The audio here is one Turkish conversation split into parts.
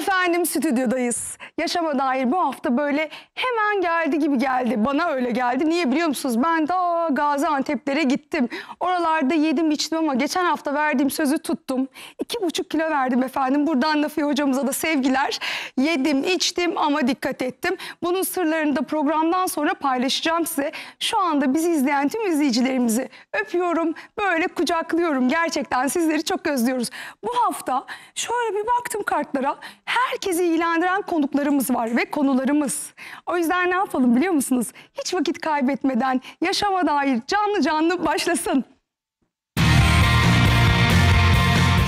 Efendim stüdyodayız. Yaşama dair bu hafta böyle hemen geldi gibi geldi. Bana öyle geldi. Niye biliyor musunuz? Ben daha Gaziantep'lere gittim. Oralarda yedim içtim ama geçen hafta verdiğim sözü tuttum. İki buçuk kilo verdim efendim. Buradan Nafiye hocamıza da sevgiler. Yedim içtim ama dikkat ettim. Bunun sırlarını da programdan sonra paylaşacağım size. Şu anda bizi izleyen tüm izleyicilerimizi öpüyorum. Böyle kucaklıyorum. Gerçekten sizleri çok özlüyoruz. Bu hafta şöyle bir baktım kartlara herkesi ilgilendiren konuklarımız var ve konularımız. O yüzden ne yapalım biliyor musunuz? Hiç vakit kaybetmeden yaşama dair canlı canlı başlasın.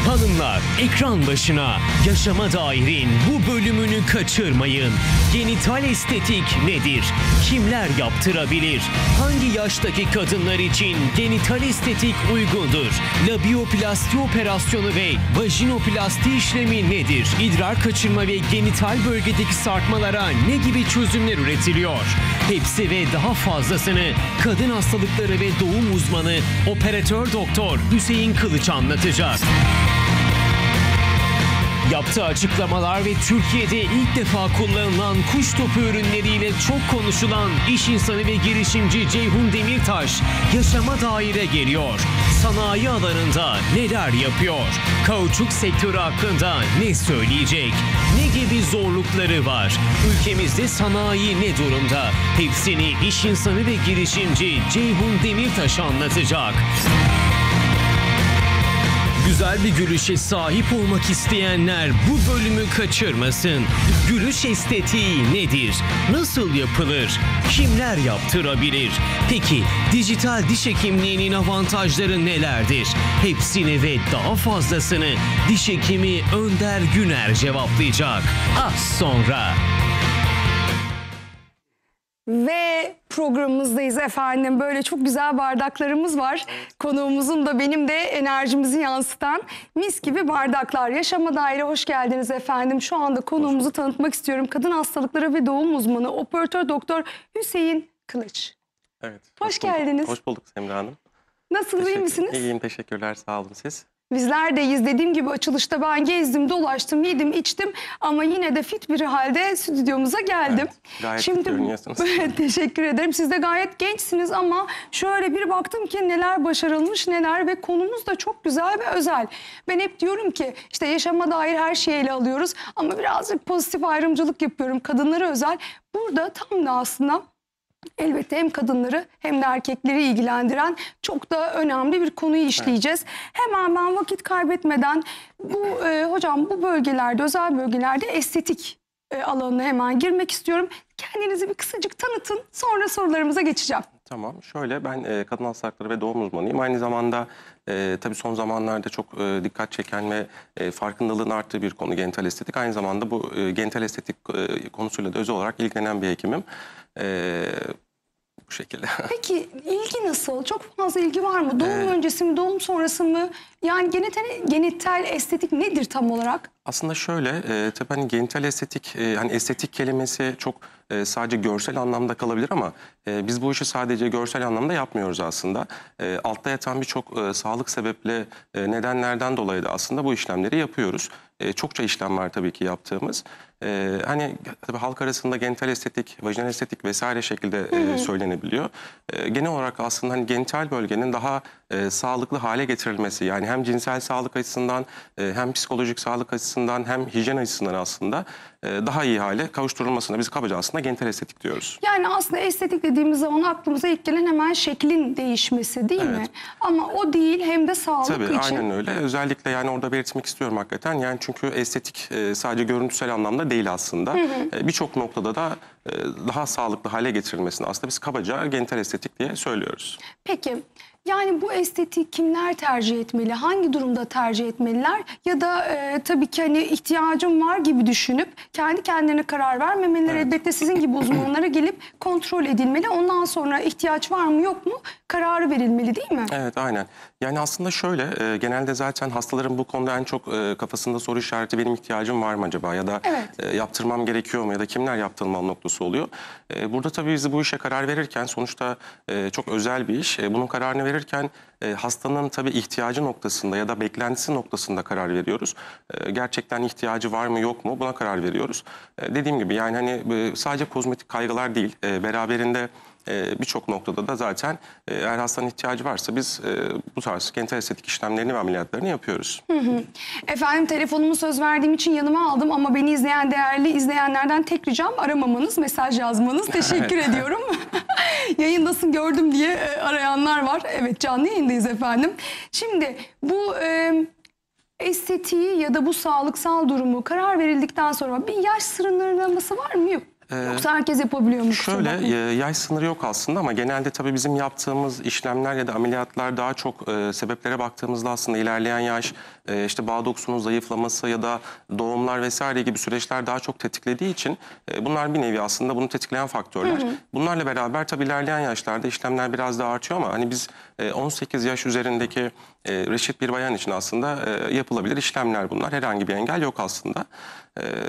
Hanımlar ekran başına yaşama dairin bu bölümünü kaçırmayın. Genital estetik nedir? Kimler yaptırabilir? Hangi yaştaki kadınlar için genital estetik uygundur? Labioplasti operasyonu ve vajinoplasti işlemi nedir? İdrar kaçırma ve genital bölgedeki sarkmalara ne gibi çözümler üretiliyor? Hepsi ve daha fazlasını kadın hastalıkları ve doğum uzmanı operatör doktor Hüseyin Kılıç anlatacak. Yaptığı açıklamalar ve Türkiye'de ilk defa kullanılan kuş topu ürünleriyle çok konuşulan iş insanı ve girişimci Ceyhun Demirtaş yaşama daire geliyor. Sanayi alanında neler yapıyor? Kauçuk sektörü hakkında ne söyleyecek? Ne gibi zorlukları var? Ülkemizde sanayi ne durumda? Hepsini iş insanı ve girişimci Ceyhun Demirtaş anlatacak. Güzel bir gülüşe sahip olmak isteyenler bu bölümü kaçırmasın. Gülüş estetiği nedir? Nasıl yapılır? Kimler yaptırabilir? Peki dijital diş hekimliğinin avantajları nelerdir? Hepsini ve daha fazlasını diş hekimi Önder Güner cevaplayacak. Az sonra. Ve programımızdayız efendim. Böyle çok güzel bardaklarımız var. Konuğumuzun da benim de enerjimizi yansıtan mis gibi bardaklar. Yaşama Daire hoş geldiniz efendim. Şu anda konuğumuzu tanıtmak istiyorum. Kadın hastalıkları ve doğum uzmanı operatör doktor Hüseyin Kılıç. Evet. Hoş, hoş geldiniz. Hoş bulduk Semra Hanım. Nasıl iyi misiniz? İyiyim teşekkürler sağ olun siz. Bizler deyiz. Dediğim gibi açılışta ben gezdim, dolaştım, yedim, içtim ama yine de fit bir halde stüdyomuza geldim. Evet, gayet Şimdi görünüyorsunuz. teşekkür ederim. Siz de gayet gençsiniz ama şöyle bir baktım ki neler başarılmış neler ve konumuz da çok güzel ve özel. Ben hep diyorum ki işte yaşama dair her şeyi ele alıyoruz ama birazcık pozitif ayrımcılık yapıyorum. Kadınlara özel. Burada tam da aslında Elbette hem kadınları hem de erkekleri ilgilendiren çok da önemli bir konuyu işleyeceğiz. Evet. Hemen ben vakit kaybetmeden bu e, hocam bu bölgelerde özel bölgelerde estetik e, alanına hemen girmek istiyorum. Kendinizi bir kısacık tanıtın sonra sorularımıza geçeceğim. Tamam. Şöyle ben e, kadın hastalıkları ve doğum uzmanıyım. Aynı zamanda e, tabii son zamanlarda çok e, dikkat çeken ve e, farkındalığın arttığı bir konu genital estetik. Aynı zamanda bu e, genital estetik e, konusuyla da özel olarak ilgilenen bir hekimim. E, bu şekilde. Peki ilgi nasıl? Çok fazla ilgi var mı? Doğum ee, öncesi mi, doğum sonrası mı? Yani genital, genital estetik nedir tam olarak? Aslında şöyle, e, tabii hani genital estetik, e, hani estetik kelimesi çok e, sadece görsel anlamda kalabilir ama e, biz bu işi sadece görsel anlamda yapmıyoruz aslında. E, altta yatan birçok e, sağlık sebeple e, nedenlerden dolayı da aslında bu işlemleri yapıyoruz. E, çokça işlem var tabii ki yaptığımız. E, hani tabi halk arasında genital estetik, vajinal estetik vesaire şekilde e, söylenebiliyor. E, genel olarak aslında hani genital bölgenin daha e, sağlıklı hale getirilmesi yani hem cinsel sağlık açısından e, hem psikolojik sağlık açısından hem hijyen açısından aslında e, daha iyi hale kavuşturulmasına biz kabaca aslında genital estetik diyoruz. Yani aslında estetik dediğimiz zaman aklımıza ilk gelen hemen şeklin değişmesi değil evet. mi? Ama o değil hem de sağlık Tabii, için. Tabii aynen öyle. Özellikle yani orada belirtmek istiyorum hakikaten. Yani çünkü estetik e, sadece görüntüsel anlamda değil aslında. E, Birçok noktada da e, daha sağlıklı hale getirilmesini aslında biz kabaca genital estetik diye söylüyoruz. Peki yani bu estetik kimler tercih etmeli? Hangi durumda tercih etmeliler? Ya da e, tabii ki hani ihtiyacım var gibi düşünüp kendi kendilerine karar vermemeleri evet. elbette sizin gibi uzmanlara gelip kontrol edilmeli. Ondan sonra ihtiyaç var mı yok mu kararı verilmeli değil mi? Evet aynen. Yani aslında şöyle e, genelde zaten hastaların bu konuda en çok e, kafasında soru işareti benim ihtiyacım var mı acaba? Ya da evet. e, yaptırmam gerekiyor mu? Ya da kimler yaptırmam noktası oluyor? E, burada tabii biz bu işe karar verirken sonuçta e, çok özel bir iş. E, bunun kararını verirken verirken e, hastanın tabii ihtiyacı noktasında ya da beklentisi noktasında karar veriyoruz. E, gerçekten ihtiyacı var mı yok mu buna karar veriyoruz. E, dediğim gibi yani hani e, sadece kozmetik kaygılar değil e, beraberinde e, birçok noktada da zaten e, eğer hastanın ihtiyacı varsa biz e, bu tarz genital estetik işlemlerini ve ameliyatlarını yapıyoruz. Hı hı. Efendim telefonumu söz verdiğim için yanıma aldım ama beni izleyen değerli izleyenlerden tek ricam aramamanız, mesaj yazmanız. Teşekkür ediyorum. Yayındasın gördüm diye e, arayanlar var. Evet canlı yayındayız efendim. Şimdi bu... E, estetiği ya da bu sağlıksal durumu karar verildikten sonra bir yaş sınırlaması var mı yok ee, Yoksa herkes yapabiliyor mu? Şöyle e, yay sınırı yok aslında ama genelde tabii bizim yaptığımız işlemler ya da ameliyatlar daha çok e, sebeplere baktığımızda aslında ilerleyen yaş e, işte bağ doksunun zayıflaması ya da doğumlar vesaire gibi süreçler daha çok tetiklediği için e, bunlar bir nevi aslında bunu tetikleyen faktörler. Hı hı. Bunlarla beraber tabii ilerleyen yaşlarda işlemler biraz daha artıyor ama hani biz 18 e, yaş üzerindeki e, reşit bir bayan için aslında e, yapılabilir işlemler bunlar. Herhangi bir engel yok aslında.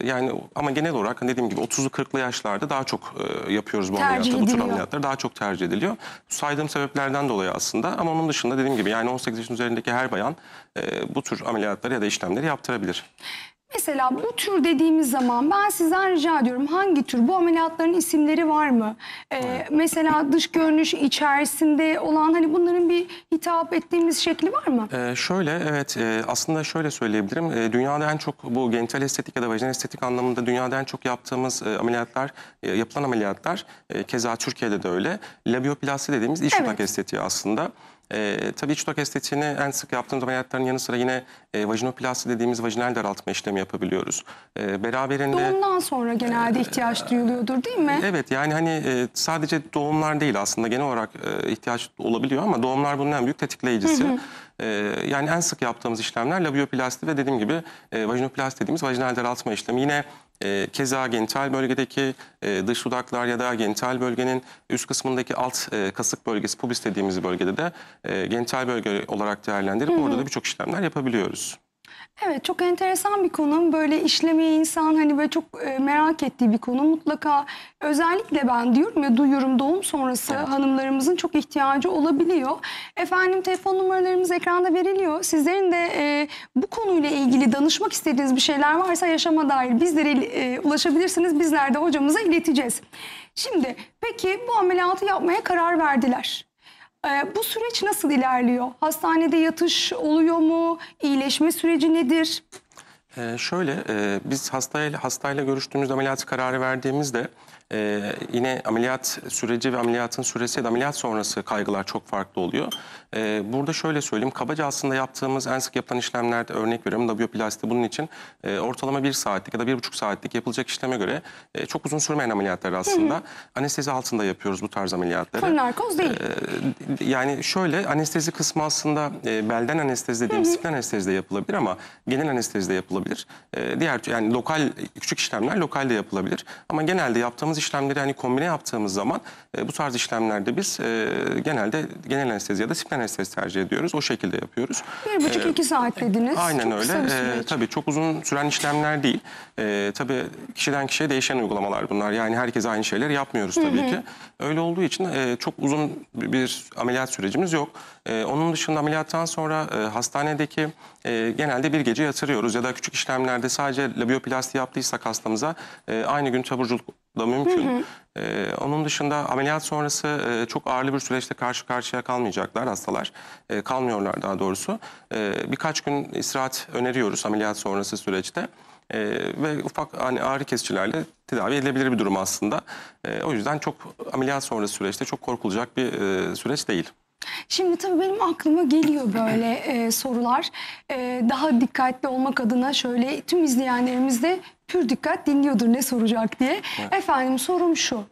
yani ama genel olarak hani dediğim gibi 30'lu 40'lı yaşlarda daha çok yapıyoruz bu tercih ameliyatları. Ediliyor. Bu tür ameliyatlar daha çok tercih ediliyor. Saydığım sebeplerden dolayı aslında ama onun dışında dediğim gibi yani 18 yaşın üzerindeki her bayan bu tür ameliyatları ya da işlemleri yaptırabilir. Mesela bu tür dediğimiz zaman ben sizden rica ediyorum hangi tür bu ameliyatların isimleri var mı? Ee, mesela dış görünüş içerisinde olan hani bunların bir hitap ettiğimiz şekli var mı? Ee, şöyle evet e, aslında şöyle söyleyebilirim. E, dünyada en çok bu genital estetik ya da vajinal estetik anlamında dünyada en çok yaptığımız e, ameliyatlar, e, yapılan ameliyatlar e, keza Türkiye'de de öyle. Labioplasti dediğimiz iç evet. estetik estetiği aslında. E, tabii iç dudak estetiğini en sık yaptığımız ameliyatların yanı sıra yine e, vajinoplasti dediğimiz vajinal daraltma işlemi yapabiliyoruz. E, beraberinde... Doğumdan sonra genelde ee, ihtiyaç duyuluyordur değil mi? Evet yani hani e, sadece doğumlar değil aslında genel olarak e, ihtiyaç olabiliyor ama doğumlar bunun en büyük tetikleyicisi. Hı hı. E, yani en sık yaptığımız işlemler labioplasti ve dediğim gibi e, vajinoplasti dediğimiz vajinal daraltma işlemi. Yine e, keza genital bölgedeki e, dış dudaklar ya da genital bölgenin üst kısmındaki alt e, kasık bölgesi pubis dediğimiz bölgede de genital bölge olarak değerlendirip hı hı. orada da birçok işlemler yapabiliyoruz. Evet çok enteresan bir konu. Böyle işlemeye insan hani böyle çok e, merak ettiği bir konu. Mutlaka özellikle ben diyorum ya duyuyorum doğum sonrası evet. hanımlarımızın çok ihtiyacı olabiliyor. Efendim telefon numaralarımız ekranda veriliyor. Sizlerin de e, bu konuyla ilgili danışmak istediğiniz bir şeyler varsa yaşama dair bizlere e, ulaşabilirsiniz. Bizler de hocamıza ileteceğiz. Şimdi peki bu ameliyatı yapmaya karar verdiler. Ee, bu süreç nasıl ilerliyor? Hastanede yatış oluyor mu? İyileşme süreci nedir? Ee, şöyle, e, biz hastayla, hastayla görüştüğümüz ameliyat kararı verdiğimizde e, yine ameliyat süreci ve ameliyatın süresi ya da ameliyat sonrası kaygılar çok farklı oluyor. E, burada şöyle söyleyeyim. Kabaca aslında yaptığımız en sık yapılan işlemlerde örnek veriyorum. Labioplasti bunun için e, ortalama bir saatlik ya da bir buçuk saatlik yapılacak işleme göre e, çok uzun sürmeyen ameliyatlar aslında. Hı hı. Anestezi altında yapıyoruz bu tarz ameliyatları. Full narkoz değil. E, yani şöyle anestezi kısmı aslında e, belden anestezi dediğimiz hı hı. splen yapılabilir ama genel anestezide yapılabilir. E, diğer yani lokal küçük işlemler lokal lokalde yapılabilir. Ama genelde yaptığımız işlemleri hani kombine yaptığımız zaman e, bu tarz işlemlerde biz e, genelde genel anestezi ya da spinal anestezi tercih ediyoruz. O şekilde yapıyoruz. Bir buçuk e, iki saat dediniz. Aynen çok öyle. E, tabii çok uzun süren işlemler değil. E, tabii kişiden kişiye değişen uygulamalar bunlar. Yani herkes aynı şeyler yapmıyoruz tabii hı hı. ki. Öyle olduğu için e, çok uzun bir ameliyat sürecimiz yok. E, onun dışında ameliyattan sonra e, hastanedeki e, genelde bir gece yatırıyoruz ya da küçük işlemlerde sadece labioplasti yaptıysak hastamıza e, aynı gün taburculuk da mümkün. Hı hı. Ee, onun dışında ameliyat sonrası e, çok ağırlı bir süreçte karşı karşıya kalmayacaklar hastalar. E, kalmıyorlar daha doğrusu. E, birkaç gün istirahat öneriyoruz ameliyat sonrası süreçte. E, ve ufak hani ağrı kesicilerle tedavi edilebilir bir durum aslında. E, o yüzden çok ameliyat sonrası süreçte çok korkulacak bir e, süreç değil. Şimdi tabii benim aklıma geliyor böyle e, sorular. E, daha dikkatli olmak adına şöyle tüm izleyenlerimizde pür dikkat dinliyordur ne soracak diye. Evet. Efendim sorum şu.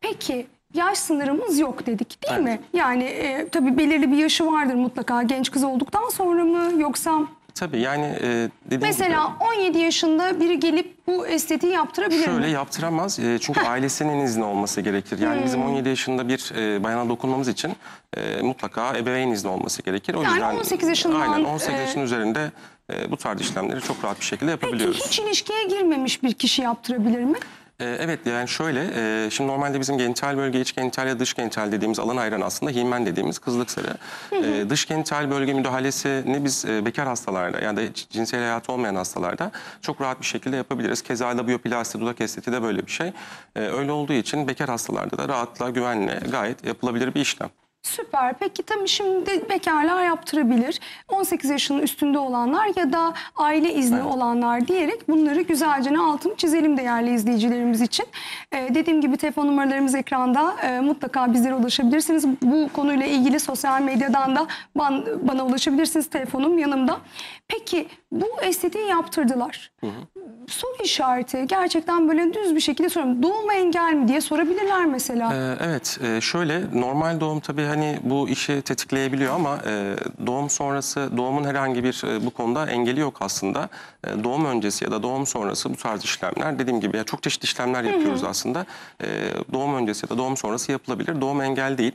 Peki yaş sınırımız yok dedik değil evet. mi? Yani e, tabii belirli bir yaşı vardır mutlaka genç kız olduktan sonra mı yoksa... Tabii yani e, dediğim Mesela gibi, 17 yaşında biri gelip bu estetiği yaptırabilir şöyle mi? Şöyle yaptıramaz e, çünkü ailesinin izni olması gerekir. Yani hmm. bizim 17 yaşında bir e, bayana dokunmamız için e, mutlaka ebeveyn izni olması gerekir. O yani yüzden, 18 yaşında Aynen 18 e, yaşın e, üzerinde e, bu tarz işlemleri çok rahat bir şekilde yapabiliyoruz. Peki hiç ilişkiye girmemiş bir kişi yaptırabilir mi? Ee, evet yani şöyle e, şimdi normalde bizim genital bölge iç genital ya dış genital dediğimiz alan ayıran aslında himen dediğimiz kızlık sarı. Ee, dış genital bölge müdahalesini biz e, bekar hastalarda ya da cinsel hayatı olmayan hastalarda çok rahat bir şekilde yapabiliriz. Keza da biyoplasti dudak estetiği de böyle bir şey. Öyle olduğu için bekar hastalarda da rahatla güvenle gayet yapılabilir bir işlem. Süper. Peki tam şimdi bekarlar yaptırabilir. 18 yaşının üstünde olanlar ya da aile izni evet. olanlar diyerek bunları güzelce ne altını çizelim değerli izleyicilerimiz için. Ee, dediğim gibi telefon numaralarımız ekranda. Ee, mutlaka bizlere ulaşabilirsiniz. Bu konuyla ilgili sosyal medyadan da ban, bana ulaşabilirsiniz. Telefonum yanımda. Peki bu estetiği yaptırdılar. Hı hı. Soru işareti gerçekten böyle düz bir şekilde soruyorum. Doğum engel mi diye sorabilirler mesela. Ee, evet e, şöyle normal doğum tabii hani bu işi tetikleyebiliyor ama e, doğum sonrası doğumun herhangi bir e, bu konuda engeli yok aslında. doğum öncesi ya da doğum sonrası bu tarz işlemler dediğim gibi çok çeşitli işlemler yapıyoruz hı hı. aslında. doğum öncesi ya da doğum sonrası yapılabilir. Doğum engel değil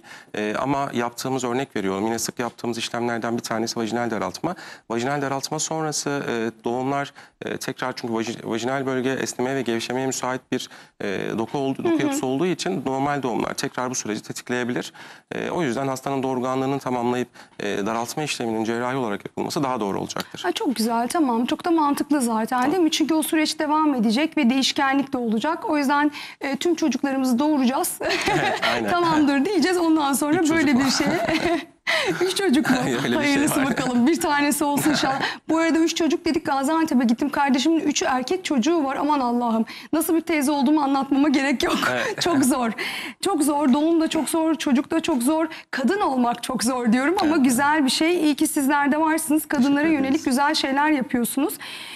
ama yaptığımız örnek veriyorum yine sık yaptığımız işlemlerden bir tanesi vajinal daraltma. Vajinal daraltma sonrası e, doğumlar e, tekrar çünkü vajinal bölge esnemeye ve gevşemeye müsait bir e, doku, oldu, doku hı hı. yapısı olduğu için normal doğumlar tekrar bu süreci tetikleyebilir. E, o yüzden hastanın doğurganlığını tamamlayıp e, daraltma işleminin cerrahi olarak yapılması daha doğru olacaktır. Ha, çok güzel tamam çok da mantıklı zaten değil mi? Çünkü o süreç devam edecek ve değişkenlik de olacak. O yüzden e, tüm çocuklarımızı doğuracağız. Evet, Tamamdır diyeceğiz ondan sonra Üç böyle çocuk. bir şey. üç çocuk mu? Hayır, öyle bir şey Hayırlısı şey bakalım. Bir tanesi olsun inşallah. Bu arada üç çocuk dedik Gaziantep'e gittim. Kardeşimin üç erkek çocuğu var. Aman Allah'ım. Nasıl bir teyze olduğumu anlatmama gerek yok. Evet. çok zor. Çok zor. Doğum da çok zor. Çocuk da çok zor. Kadın olmak çok zor diyorum ama evet. güzel bir şey. İyi ki sizler de varsınız. Kadınlara yönelik güzel şeyler yapıyorsunuz.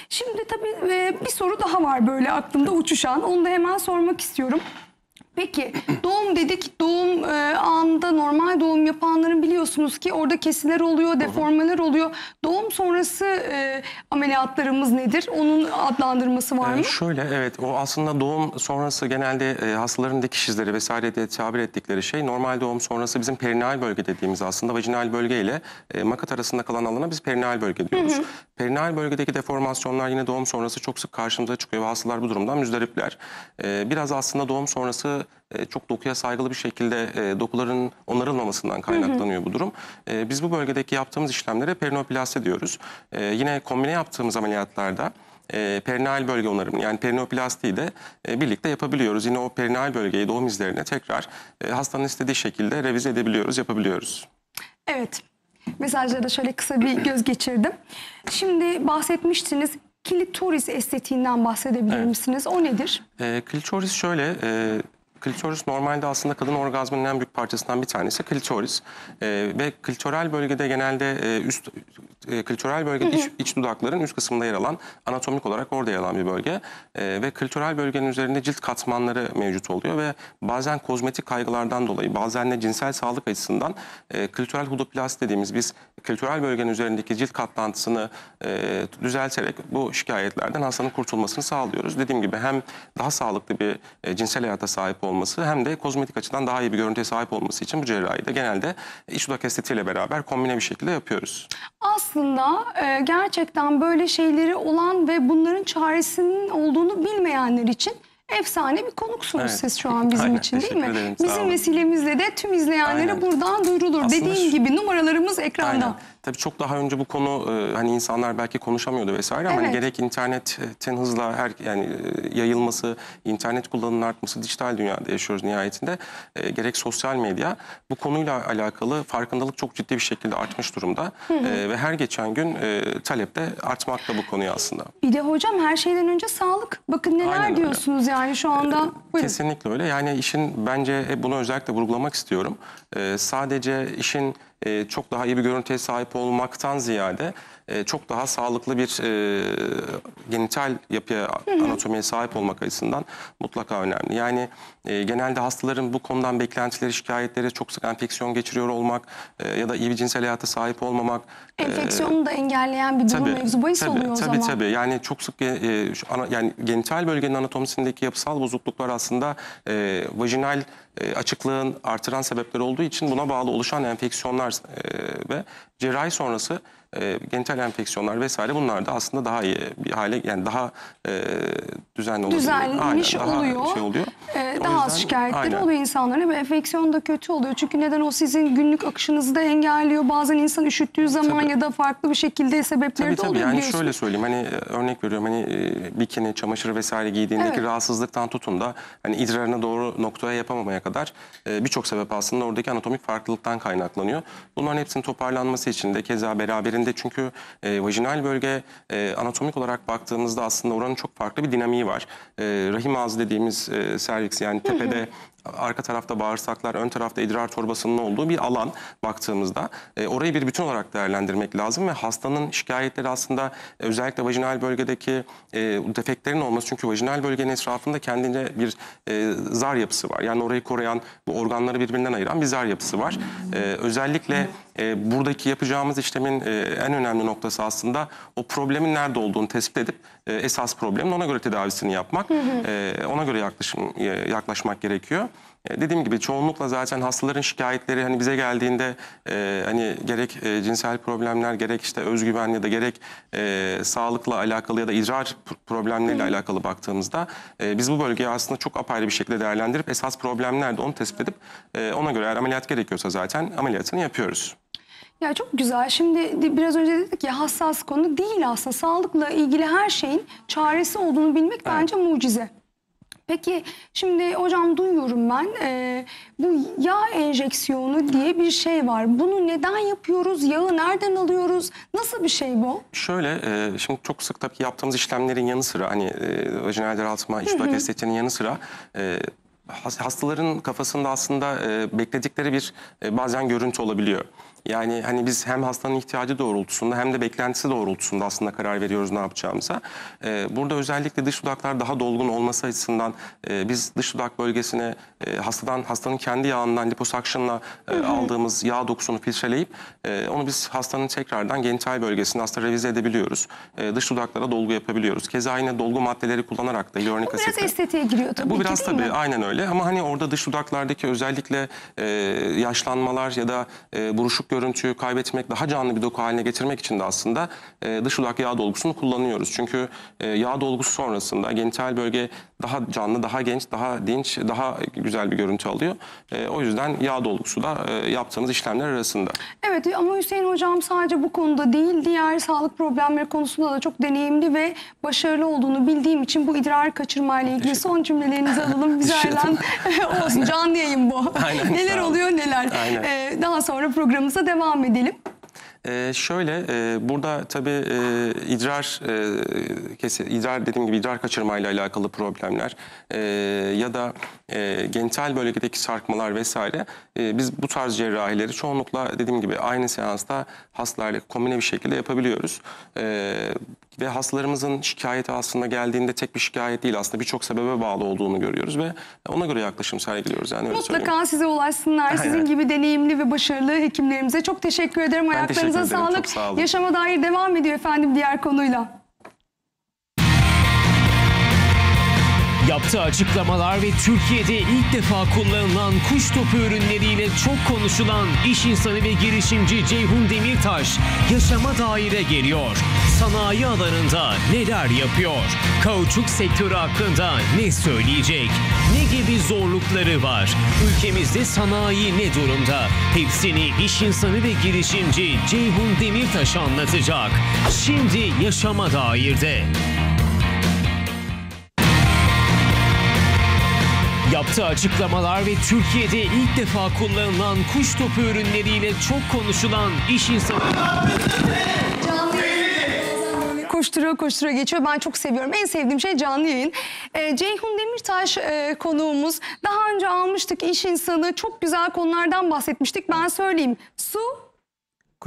Şimdi tabii e, bir soru daha var böyle aklımda uçuşan. Onu da hemen sormak istiyorum. Peki doğum dedik doğum e, anında normal doğum yapanların biliyorsunuz ki orada kesiler oluyor, deformeler oluyor. Doğum sonrası e, ameliyatlarımız nedir? Onun adlandırması var e, mı? Ee, şöyle evet o aslında doğum sonrası genelde e, hastaların dikiş izleri vesaire diye tabir ettikleri şey normal doğum sonrası bizim perinal bölge dediğimiz aslında vajinal bölge ile e, makat arasında kalan alana biz perinal bölge diyoruz. Hı hı. Perinal bölgedeki deformasyonlar yine doğum sonrası çok sık karşımıza çıkıyor hastalar bu durumdan müzdaripler. Ee, biraz aslında doğum sonrası e, çok dokuya saygılı bir şekilde e, dokuların onarılmamasından kaynaklanıyor bu durum. Ee, biz bu bölgedeki yaptığımız işlemlere perinoplasti diyoruz. Ee, yine kombine yaptığımız ameliyatlarda e, perinal bölge onarımı yani perinoplastiği de e, birlikte yapabiliyoruz. Yine o perinal bölgeyi doğum izlerine tekrar hastanın istediği şekilde revize edebiliyoruz, yapabiliyoruz. Evet mesajlara şöyle kısa bir göz geçirdim. Şimdi bahsetmiştiniz klitoris estetiğinden bahsedebilir evet. misiniz? O nedir? E, ee, klitoris şöyle e, Klitoris normalde aslında kadın orgazmının en büyük parçasından bir tanesi klitoris. E, ve klitoral bölgede genelde e, üst e, klitoral bölge iç, iç dudakların üst kısmında yer alan anatomik olarak orada yer alan bir bölge. E, ve klitoral bölgenin üzerinde cilt katmanları mevcut oluyor ve bazen kozmetik kaygılardan dolayı bazen de cinsel sağlık açısından e, klitoral hudoplasti dediğimiz biz klitoral bölgenin üzerindeki cilt katlantısını e, düzelterek bu şikayetlerden hastanın kurtulmasını sağlıyoruz. Dediğim gibi hem daha sağlıklı bir e, cinsel hayata sahip olmak olması hem de kozmetik açıdan daha iyi bir görüntüye sahip olması için bu cerrahi de genelde iç dudak estetiğiyle beraber kombine bir şekilde yapıyoruz. Aslında e, gerçekten böyle şeyleri olan ve bunların çaresinin olduğunu bilmeyenler için efsane bir konuksunuz evet. siz şu an bizim Aynen, için değil mi? Ederim, bizim vesilemizle de tüm izleyenlere Aynen. buradan duyurulur. Aslında Dediğim şu... gibi numaralarımız ekranda. Aynen. Tabii çok daha önce bu konu e, hani insanlar belki konuşamıyordu vesaire ama hani evet. hani gerek internetten hızla her yani e, yayılması, internet kullanımının artması, dijital dünyada yaşıyoruz nihayetinde. E, gerek sosyal medya bu konuyla alakalı farkındalık çok ciddi bir şekilde artmış durumda. Hı hı. E, ve her geçen gün e, talep de artmakta bu konuya aslında. Bir de hocam her şeyden önce sağlık. Bakın neler diyorsunuz yani şu anda. E, kesinlikle öyle. Yani işin bence e, bunu özellikle vurgulamak istiyorum. E, sadece işin e, çok daha iyi bir görüntüye sahip olmaktan ziyade e, çok daha sağlıklı bir e, genital yapıya, anatomiye sahip olmak açısından mutlaka önemli. Yani e, genelde hastaların bu konudan beklentileri, şikayetleri çok sık enfeksiyon geçiriyor olmak e, ya da iyi bir cinsel hayata sahip olmamak. E, Enfeksiyonu e, da engelleyen bir durum tabii, mevzu bahis oluyor o tabii, zaman. Tabii Yani çok sık e, e, şu, ana, yani genital bölgenin anatomisindeki yapısal bozukluklar aslında e, vajinal açıklığın artıran sebepler olduğu için buna bağlı oluşan enfeksiyonlar e, ve cerrahi sonrası e, genital enfeksiyonlar vesaire bunlar da aslında daha iyi bir hale yani daha e, düzenli oluyor. Düzenlenmiş aynen, daha oluyor. Şey oluyor. E, daha yüzden, az şikayetleri aynen. oluyor insanlara ve enfeksiyon da kötü oluyor. Çünkü neden o sizin günlük akışınızı da engelliyor. Bazen insan üşüttüğü zaman tabii. ya da farklı bir şekilde sebepleri tabii, de tabii. oluyor. Yani şöyle söyleyeyim hani e, örnek veriyorum hani e, bir kene çamaşır vesaire giydiğindeki evet. rahatsızlıktan tutun da hani idrarına doğru noktaya yapamamaya kadar e, birçok sebep aslında oradaki anatomik farklılıktan kaynaklanıyor. Bunların hepsinin toparlanması için de keza beraber bölgelerinde çünkü e, vajinal bölge e, anatomik olarak baktığımızda aslında oranın çok farklı bir dinamiği var. E, rahim ağzı dediğimiz e, serviks yani tepede arka tarafta bağırsaklar, ön tarafta idrar torbasının olduğu bir alan baktığımızda e, orayı bir bütün olarak değerlendirmek lazım ve hastanın şikayetleri aslında özellikle vajinal bölgedeki e, defektlerin olması çünkü vajinal bölgenin etrafında kendince bir e, zar yapısı var. Yani orayı koruyan, bu organları birbirinden ayıran bir zar yapısı var. E, özellikle e, buradaki yapacağımız işlemin e, en önemli noktası aslında o problemin nerede olduğunu tespit edip e, esas problemin. Ona göre tedavisini yapmak, e, ona göre yaklaşım, e, yaklaşmak gerekiyor. dediğim gibi çoğunlukla zaten hastaların şikayetleri hani bize geldiğinde e, hani gerek e, cinsel problemler gerek işte özgüven ya da gerek e, sağlıkla alakalı ya da idrar problemleriyle hı. alakalı baktığımızda e, biz bu bölgeyi aslında çok apayrı bir şekilde değerlendirip esas problemlerde onu tespit edip e, ona göre eğer ameliyat gerekiyorsa zaten ameliyatını yapıyoruz. Ya çok güzel. Şimdi biraz önce dedik ya hassas konu değil aslında. Sağlıkla ilgili her şeyin çaresi olduğunu bilmek evet. bence mucize. Peki şimdi hocam duyuyorum ben e, bu yağ enjeksiyonu diye bir şey var. Bunu neden yapıyoruz? Yağı nereden alıyoruz? Nasıl bir şey bu? Şöyle e, şimdi çok sık tabii yaptığımız işlemlerin yanı sıra hani e, vajinal daraltma, iştibak estetinin yanı sıra e, hastaların kafasında aslında e, bekledikleri bir e, bazen görüntü olabiliyor. Yani hani biz hem hastanın ihtiyacı doğrultusunda hem de beklentisi doğrultusunda aslında karar veriyoruz ne yapacağımıza. E, burada özellikle dış dudaklar daha dolgun olması açısından e, biz dış dudak bölgesine e, hastadan hastanın kendi yağından liposakşınla e, aldığımız yağ dokusunu filtreleyip e, onu biz hastanın tekrardan genital bölgesini hasta revize edebiliyoruz. E, dış dudaklara dolgu yapabiliyoruz. Keza yine dolgu maddeleri kullanarak da hyaluronik asit. Bu biraz estetiğe giriyor tabii. Bu biraz tabii aynen öyle ama hani orada dış dudaklardaki özellikle e, yaşlanmalar ya da e, buruşuk görüntüyü kaybetmek, daha canlı bir doku haline getirmek için de aslında e, dış dudak yağ dolgusunu kullanıyoruz. Çünkü e, yağ dolgusu sonrasında genital bölge daha canlı, daha genç, daha dinç, daha güzel bir görüntü alıyor. E, o yüzden yağ dolgusu da e, yaptığımız işlemler arasında. Evet ama Hüseyin Hocam sadece bu konuda değil, diğer sağlık problemleri konusunda da çok deneyimli ve başarılı olduğunu bildiğim için bu idrar kaçırma ile ilgili son cümlelerinizi alalım. Bizlerden olsun. Canlı yayın bu. Aynen, neler oluyor neler. Ee, daha sonra programımız Konumuza devam edelim. Ee, şöyle e, burada tabii e, idrar e, kesin idrar dediğim gibi idrar kaçırmayla alakalı problemler e, ya da e, genital bölgedeki sarkmalar vesaire e, biz bu tarz cerrahileri çoğunlukla dediğim gibi aynı seansta hastalarla kombine bir şekilde yapabiliyoruz. E, ve hastalarımızın şikayeti aslında geldiğinde tek bir şikayet değil aslında birçok sebebe bağlı olduğunu görüyoruz ve ona göre yaklaşım sergiliyoruz. Yani Mutlaka söyleyeyim. size ulaşsınlar. Aynen. Sizin gibi deneyimli ve başarılı hekimlerimize çok teşekkür ederim. Ayaklarınıza teşekkür sağlık. Yaşama dair devam ediyor efendim diğer konuyla. Yaptığı açıklamalar ve Türkiye'de ilk defa kullanılan kuş topu ürünleriyle çok konuşulan iş insanı ve girişimci Ceyhun Demirtaş yaşama daire geliyor. Sanayi alanında neler yapıyor? Kauçuk sektörü hakkında ne söyleyecek? Ne gibi zorlukları var? Ülkemizde sanayi ne durumda? Hepsini iş insanı ve girişimci Ceyhun Demirtaş anlatacak. Şimdi yaşama dairde. Yaptığı açıklamalar ve Türkiye'de ilk defa kullanılan kuş topu ürünleriyle çok konuşulan iş insanı... koşturuyor koşturuyor geçiyor. Ben çok seviyorum. En sevdiğim şey canlı yayın. E, Ceyhun Demirtaş e, konuğumuz. Daha önce almıştık iş insanı. Çok güzel konulardan bahsetmiştik. Ben söyleyeyim. Su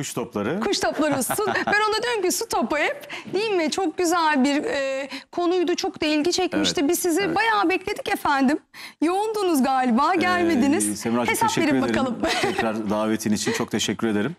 Kuş topları. Kuş topları. su, ben ona diyorum ki su topu hep değil mi? Çok güzel bir e, konuydu. Çok da ilgi çekmişti. Evet, Biz sizi evet. bayağı bekledik efendim. Yoğundunuz galiba. Ee, gelmediniz. Ee, Semracığım Hesap teşekkür ederim. bakalım. Tekrar davetin için çok teşekkür ederim.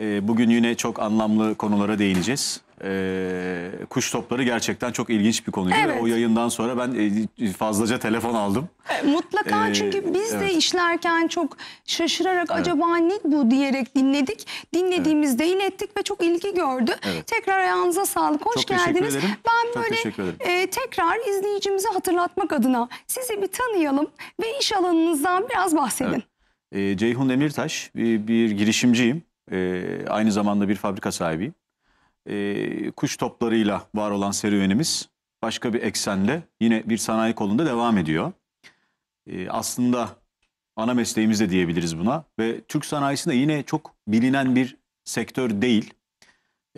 Ee, bugün yine çok anlamlı konulara değineceğiz e, kuş topları gerçekten çok ilginç bir konuydu. Evet. o yayından sonra ben e, fazlaca telefon aldım. E, mutlaka ee, çünkü biz evet. de işlerken çok şaşırarak evet. acaba ne bu diyerek dinledik. Dinlediğimizde evet. ilettik ve çok ilgi gördü. Evet. Tekrar ayağınıza sağlık. Hoş çok geldiniz. Ben çok böyle E, tekrar izleyicimize hatırlatmak adına sizi bir tanıyalım ve iş alanınızdan biraz bahsedin. Evet. E, Ceyhun Demirtaş bir, bir girişimciyim. E, aynı zamanda bir fabrika sahibiyim e, kuş toplarıyla var olan serüvenimiz başka bir eksenle yine bir sanayi kolunda devam ediyor. E, aslında ana mesleğimiz de diyebiliriz buna ve Türk sanayisinde yine çok bilinen bir sektör değil.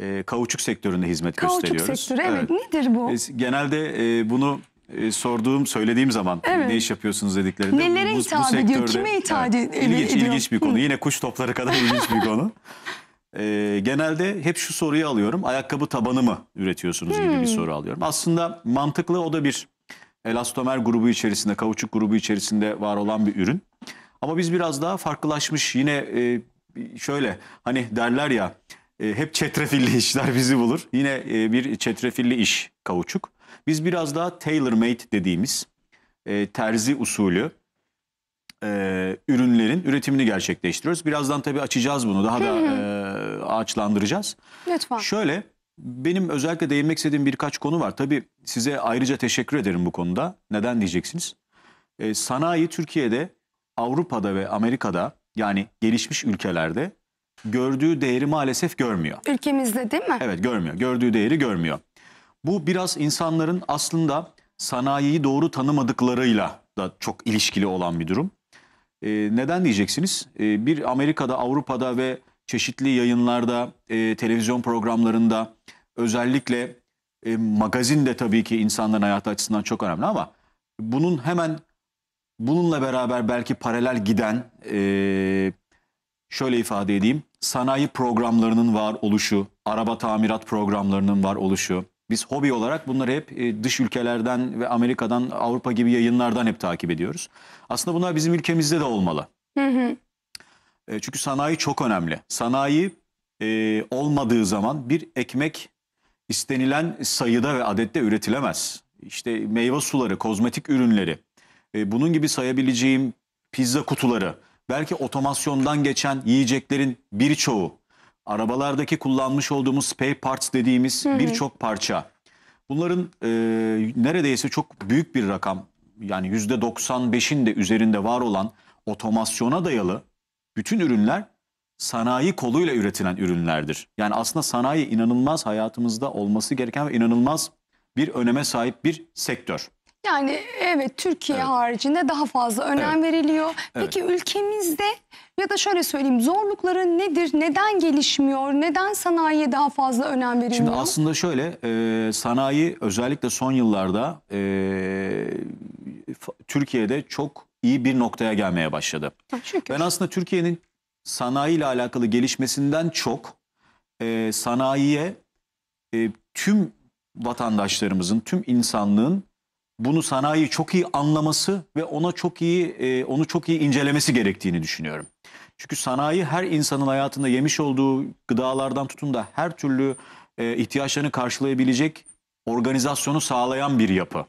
E, kauçuk sektöründe hizmet kauçuk gösteriyoruz. Kauçuk sektörü evet. evet nedir bu? E, genelde e, bunu e, sorduğum, söylediğim zaman evet. ne iş yapıyorsunuz dediklerinde. Nelere bu, hitap bu sektörde, ediyor, kime hitap evet, ediyor? İlginç, ilginç bir konu. Hı. Yine kuş topları kadar ilginç bir konu. e, genelde hep şu soruyu alıyorum. Ayakkabı tabanı mı üretiyorsunuz hmm. gibi bir hmm. soru alıyorum. Aslında mantıklı o da bir elastomer grubu içerisinde, kauçuk grubu içerisinde var olan bir ürün. Ama biz biraz daha farklılaşmış yine e, şöyle hani derler ya e, hep çetrefilli işler bizi bulur. Yine e, bir çetrefilli iş kauçuk. Biz biraz daha tailor made dediğimiz e, terzi usulü e, ürünlerin üretimini gerçekleştiriyoruz. Birazdan tabii açacağız bunu. Daha da e, ağaçlandıracağız. Lütfen. Şöyle benim özellikle değinmek istediğim birkaç konu var. Tabii size ayrıca teşekkür ederim bu konuda. Neden diyeceksiniz? E, sanayi Türkiye'de, Avrupa'da ve Amerika'da yani gelişmiş ülkelerde gördüğü değeri maalesef görmüyor. Ülkemizde değil mi? Evet görmüyor. Gördüğü değeri görmüyor. Bu biraz insanların aslında sanayiyi doğru tanımadıklarıyla da çok ilişkili olan bir durum. E, neden diyeceksiniz? E, bir Amerika'da, Avrupa'da ve çeşitli yayınlarda, e, televizyon programlarında özellikle e, magazin tabii ki insanların hayatı açısından çok önemli ama bunun hemen bununla beraber belki paralel giden e, şöyle ifade edeyim sanayi programlarının var oluşu, araba tamirat programlarının var oluşu, biz hobi olarak bunları hep e, dış ülkelerden ve Amerika'dan, Avrupa gibi yayınlardan hep takip ediyoruz. Aslında bunlar bizim ülkemizde de olmalı. E, çünkü sanayi çok önemli. Sanayi e, olmadığı zaman bir ekmek istenilen sayıda ve adette üretilemez. İşte meyve suları, kozmetik ürünleri, e, bunun gibi sayabileceğim pizza kutuları, belki otomasyondan geçen yiyeceklerin birçoğu arabalardaki kullanmış olduğumuz spare parts dediğimiz birçok parça. Bunların e, neredeyse çok büyük bir rakam yani %95'in de üzerinde var olan otomasyona dayalı bütün ürünler sanayi koluyla üretilen ürünlerdir. Yani aslında sanayi inanılmaz hayatımızda olması gereken ve inanılmaz bir öneme sahip bir sektör. Yani evet Türkiye Evet. haricinde daha fazla önem veriliyor. Peki ülkemizde ya da şöyle söyleyeyim zorlukları nedir? Neden gelişmiyor? Neden sanayiye daha fazla önem veriliyor? Şimdi aslında şöyle e, sanayi özellikle son yıllarda e, Türkiye'de çok iyi bir noktaya gelmeye başladı. Çünkü Ben aslında Türkiye'nin sanayi ile alakalı gelişmesinden çok e, sanayiye e, tüm vatandaşlarımızın, tüm insanlığın bunu sanayi çok iyi anlaması ve ona çok iyi e, onu çok iyi incelemesi gerektiğini düşünüyorum. Çünkü sanayi her insanın hayatında yemiş olduğu gıdalardan tutun da her türlü e, ihtiyaçlarını karşılayabilecek organizasyonu sağlayan bir yapı.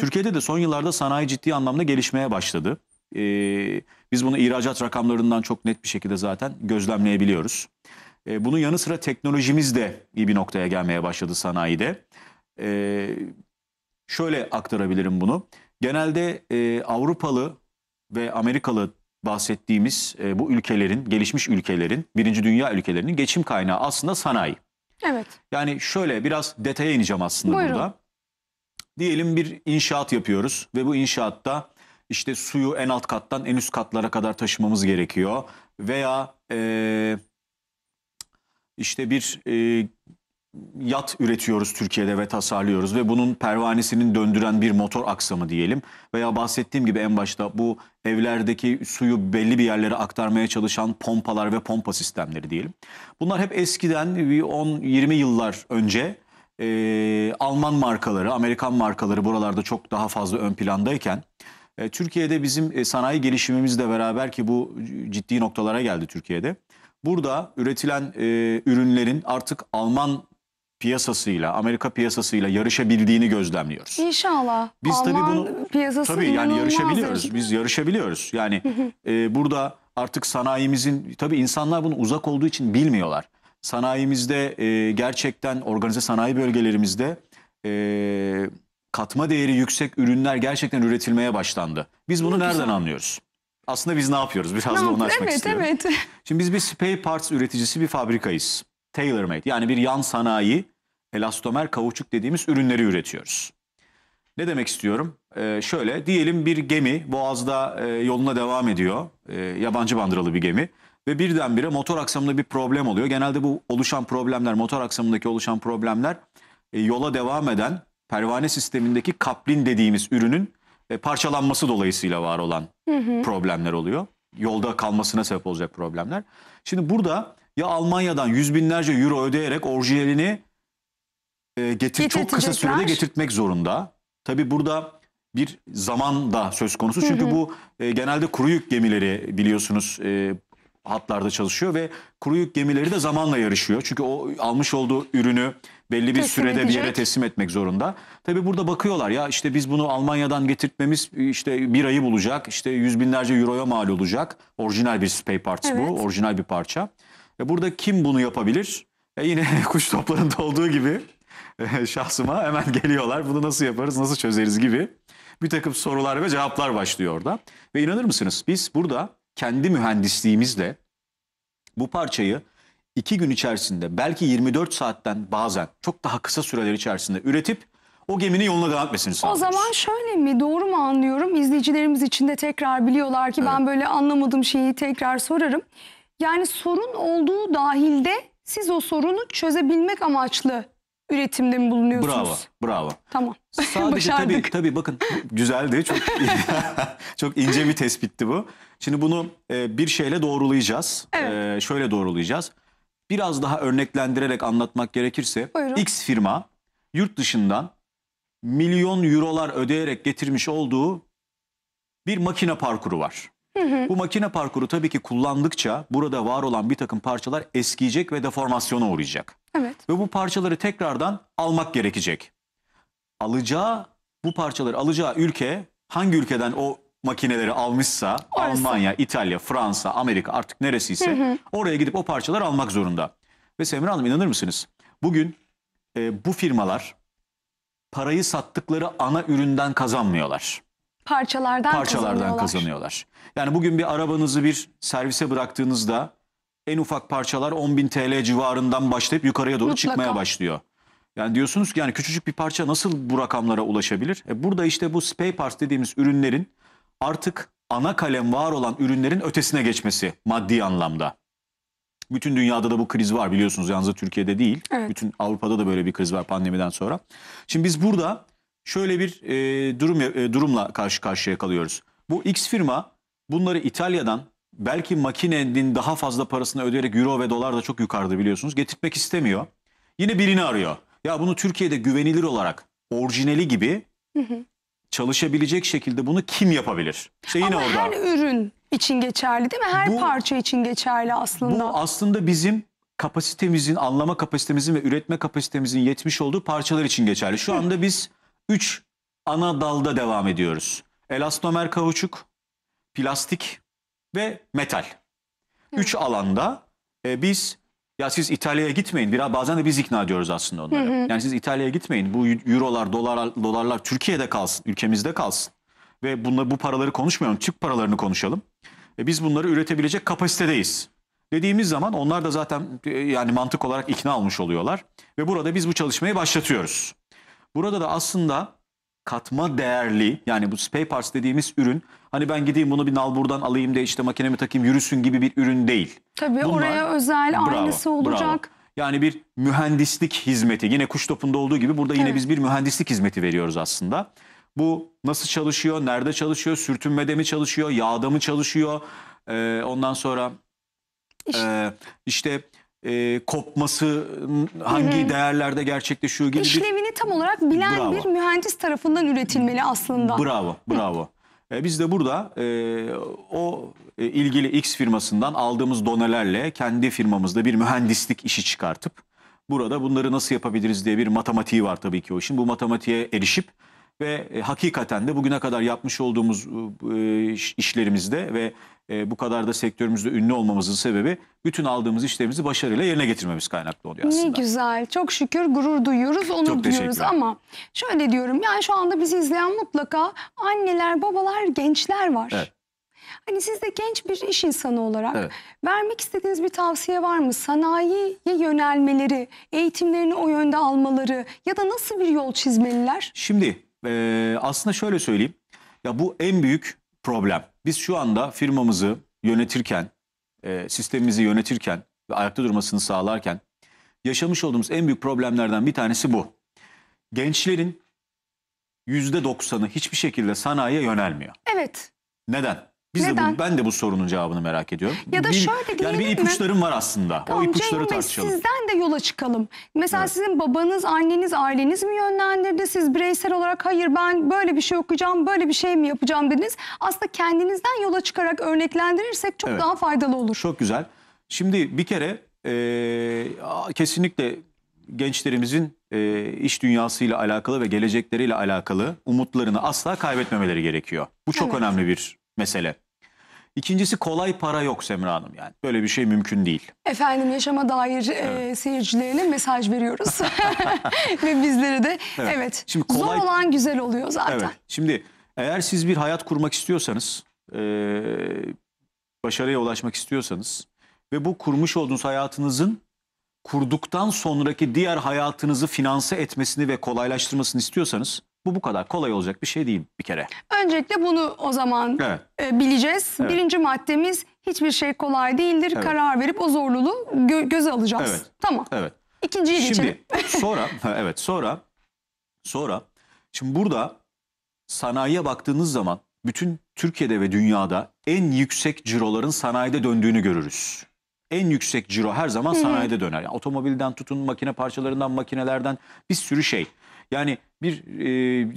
Türkiye'de de son yıllarda sanayi ciddi anlamda gelişmeye başladı. E, biz bunu ihracat rakamlarından çok net bir şekilde zaten gözlemleyebiliyoruz. E, bunun yanı sıra teknolojimiz de iyi bir noktaya gelmeye başladı sanayide. E, şöyle aktarabilirim bunu. Genelde e, Avrupalı ve Amerikalı bahsettiğimiz e, bu ülkelerin, gelişmiş ülkelerin, birinci dünya ülkelerinin geçim kaynağı aslında sanayi. Evet. Yani şöyle biraz detaya ineceğim aslında Buyurun. burada. Diyelim bir inşaat yapıyoruz ve bu inşaatta işte suyu en alt kattan en üst katlara kadar taşımamız gerekiyor. Veya e, işte bir e, yat üretiyoruz Türkiye'de ve tasarlıyoruz ve bunun pervanesinin döndüren bir motor aksamı diyelim veya bahsettiğim gibi en başta bu evlerdeki suyu belli bir yerlere aktarmaya çalışan pompalar ve pompa sistemleri diyelim. Bunlar hep eskiden 10-20 yıllar önce e, Alman markaları, Amerikan markaları buralarda çok daha fazla ön plandayken e, Türkiye'de bizim e, sanayi gelişimimizle beraber ki bu ciddi noktalara geldi Türkiye'de. Burada üretilen e, ürünlerin artık Alman piyasasıyla, Amerika piyasasıyla yarışabildiğini gözlemliyoruz. İnşallah. Biz Alman tabii bunu piyasası tabii yani yarışabiliyoruz. Biz yarışabiliyoruz. Yani e, burada artık sanayimizin tabii insanlar bunu uzak olduğu için bilmiyorlar. Sanayimizde e, gerçekten organize sanayi bölgelerimizde e, katma değeri yüksek ürünler gerçekten üretilmeye başlandı. Biz bunu ne nereden güzel. anlıyoruz? Aslında biz ne yapıyoruz? Biraz ne da onu açmak evet, istiyorum. Evet, evet. Şimdi biz bir spare parts üreticisi bir fabrikayız tailor-made yani bir yan sanayi elastomer kauçuk dediğimiz ürünleri üretiyoruz. Ne demek istiyorum? Ee, şöyle diyelim bir gemi boğazda e, yoluna devam ediyor. E, yabancı bandıralı bir gemi. Ve birdenbire motor aksamında bir problem oluyor. Genelde bu oluşan problemler, motor aksamındaki oluşan problemler e, yola devam eden pervane sistemindeki kaplin dediğimiz ürünün e, parçalanması dolayısıyla var olan hı hı. problemler oluyor. Yolda kalmasına sebep olacak problemler. Şimdi burada ya Almanya'dan yüz binlerce euro ödeyerek orijinalini e, getir, çok kısa sürede getirtmek zorunda. Tabi burada bir zaman da söz konusu. Çünkü hı hı. bu e, genelde kuru yük gemileri biliyorsunuz e, hatlarda çalışıyor ve kuru yük gemileri de zamanla yarışıyor. Çünkü o almış olduğu ürünü belli bir teslim sürede edecek. bir yere teslim etmek zorunda. Tabi burada bakıyorlar ya işte biz bunu Almanya'dan getirtmemiz işte bir ayı bulacak. işte yüz binlerce euroya mal olacak. Orijinal bir spey parts evet. bu. Orijinal bir parça. E burada kim bunu yapabilir? E yine kuş toplarında olduğu gibi e, şahsıma hemen geliyorlar. Bunu nasıl yaparız, nasıl çözeriz gibi bir takım sorular ve cevaplar başlıyor orada. Ve inanır mısınız biz burada kendi mühendisliğimizle bu parçayı iki gün içerisinde belki 24 saatten bazen çok daha kısa süreler içerisinde üretip o geminin yoluna devam etmesini sağlıyoruz. O zaman şöyle mi doğru mu anlıyorum? İzleyicilerimiz için de tekrar biliyorlar ki evet. ben böyle anlamadığım şeyi tekrar sorarım. Yani sorun olduğu dahilde siz o sorunu çözebilmek amaçlı üretimde mi bulunuyorsunuz? Bravo, bravo. Tamam. Sadece tabii, tabii bakın güzeldi. Çok çok ince bir tespitti bu. Şimdi bunu e, bir şeyle doğrulayacağız. Evet. E, şöyle doğrulayacağız. Biraz daha örneklendirerek anlatmak gerekirse Buyurun. X firma yurt dışından milyon eurolar ödeyerek getirmiş olduğu bir makine parkuru var. Bu makine parkuru tabii ki kullandıkça burada var olan bir takım parçalar eskiyecek ve deformasyona uğrayacak. Evet. Ve bu parçaları tekrardan almak gerekecek. Alacağı, bu parçaları alacağı ülke hangi ülkeden o makineleri almışsa Orası. Almanya, İtalya, Fransa, Amerika artık neresiyse hı hı. oraya gidip o parçaları almak zorunda. Ve Semra Hanım inanır mısınız? Bugün e, bu firmalar parayı sattıkları ana üründen kazanmıyorlar parçalardan, parçalardan kazanıyorlar. kazanıyorlar. Yani bugün bir arabanızı bir servise bıraktığınızda en ufak parçalar 10.000 TL civarından başlayıp yukarıya doğru Mutlaka. çıkmaya başlıyor. Yani diyorsunuz ki yani küçücük bir parça nasıl bu rakamlara ulaşabilir? E burada işte bu spare parts dediğimiz ürünlerin artık ana kalem var olan ürünlerin ötesine geçmesi maddi anlamda. Bütün dünyada da bu kriz var biliyorsunuz yalnız Türkiye'de değil. Evet. Bütün Avrupa'da da böyle bir kriz var pandemiden sonra. Şimdi biz burada şöyle bir e, durum e, durumla karşı karşıya kalıyoruz. Bu X firma bunları İtalya'dan belki makinenin daha fazla parasını ödeyerek euro ve dolar da çok yukarıda biliyorsunuz getirtmek istemiyor. Yine birini arıyor. Ya bunu Türkiye'de güvenilir olarak orijinali gibi çalışabilecek şekilde bunu kim yapabilir? İşte yine Ama orada. her ürün için geçerli değil mi? Her bu, parça için geçerli aslında. Bu aslında bizim kapasitemizin, anlama kapasitemizin ve üretme kapasitemizin yetmiş olduğu parçalar için geçerli. Şu anda biz 3 ana dalda devam ediyoruz. Elastomer kauçuk, plastik ve metal. 3 alanda e, biz ya siz İtalya'ya gitmeyin. Biraz bazen de biz ikna ediyoruz aslında onları. Hı hı. Yani siz İtalya'ya gitmeyin. Bu eurolar, dolarlar, dolarlar Türkiye'de kalsın, ülkemizde kalsın. Ve bunla bu paraları konuşmayalım. Türk paralarını konuşalım. E, biz bunları üretebilecek kapasitedeyiz. Dediğimiz zaman onlar da zaten e, yani mantık olarak ikna olmuş oluyorlar ve burada biz bu çalışmayı başlatıyoruz. Burada da aslında katma değerli yani bu spay parts dediğimiz ürün hani ben gideyim bunu bir nalburdan alayım da işte makinemi takayım yürüsün gibi bir ürün değil. Tabii Bunlar, oraya özel bravo, aynısı olacak. Bravo. Yani bir mühendislik hizmeti yine kuş topunda olduğu gibi burada yine evet. biz bir mühendislik hizmeti veriyoruz aslında. Bu nasıl çalışıyor, nerede çalışıyor, sürtünmede mi çalışıyor, yağda mı çalışıyor, ee, ondan sonra işte, e, işte e, kopması hangi Hı-hı. değerlerde gerçekleşiyor gibi işlevini bir... tam olarak bilen bravo. bir mühendis tarafından üretilmeli aslında. Bravo, bravo. E, biz de burada e, o e, ilgili X firmasından aldığımız donelerle kendi firmamızda bir mühendislik işi çıkartıp burada bunları nasıl yapabiliriz diye bir matematiği var tabii ki o işin. Bu matematiğe erişip ve e, hakikaten de bugüne kadar yapmış olduğumuz e, e, işlerimizde ve bu kadar da sektörümüzde ünlü olmamızın sebebi bütün aldığımız işlerimizi başarıyla yerine getirmemiz kaynaklı oluyor aslında. Ne güzel. Çok şükür gurur duyuyoruz, onu Çok duyuyoruz ama şöyle diyorum yani şu anda bizi izleyen mutlaka anneler, babalar, gençler var. Evet. Hani siz de genç bir iş insanı olarak evet. vermek istediğiniz bir tavsiye var mı? Sanayiye yönelmeleri, eğitimlerini o yönde almaları ya da nasıl bir yol çizmeliler? Şimdi e, aslında şöyle söyleyeyim. Ya bu en büyük problem. Biz şu anda firmamızı yönetirken, e, sistemimizi yönetirken ve ayakta durmasını sağlarken yaşamış olduğumuz en büyük problemlerden bir tanesi bu. Gençlerin %90'ı hiçbir şekilde sanayiye yönelmiyor. Evet. Neden? Biz de bu, ben de bu sorunun cevabını merak ediyorum. Ya da bir, şöyle diyelim Yani bir mi? var aslında. Tamam, o ipuçları Cengiz tartışalım. sizden de yola çıkalım. Mesela Evet. sizin babanız, anneniz, aileniz mi yönlendirdi? Siz bireysel olarak hayır ben böyle bir şey okuyacağım, böyle bir şey mi yapacağım dediniz. Aslında kendinizden yola çıkarak örneklendirirsek çok Evet. daha faydalı olur. Çok güzel. Şimdi bir kere e, kesinlikle gençlerimizin e, iş dünyasıyla alakalı ve gelecekleriyle alakalı umutlarını asla kaybetmemeleri gerekiyor. Bu çok Evet. önemli bir mesele. İkincisi kolay para yok Semra Hanım yani. Böyle bir şey mümkün değil. Efendim yaşama dair e, seyircilerine mesaj veriyoruz. Ve bizlere de evet. evet. Şimdi kolay... Zor olan güzel oluyor zaten. Evet. Şimdi eğer siz bir hayat kurmak istiyorsanız, e, başarıya ulaşmak istiyorsanız ve bu kurmuş olduğunuz hayatınızın kurduktan sonraki diğer hayatınızı finanse etmesini ve kolaylaştırmasını istiyorsanız bu bu kadar kolay olacak bir şey değil bir kere. Öncelikle bunu o zaman evet. e, bileceğiz. Evet. Birinci maddemiz hiçbir şey kolay değildir. Evet. Karar verip o zorluluğu gö göze alacağız. Evet. Tamam. Evet. İkinciyi geçelim. Şimdi sonra evet sonra sonra şimdi burada sanayiye baktığınız zaman bütün Türkiye'de ve dünyada en yüksek ciroların sanayide döndüğünü görürüz. En yüksek ciro her zaman sanayide döner. Yani otomobilden tutun makine parçalarından makinelerden bir sürü şey. Yani bir e,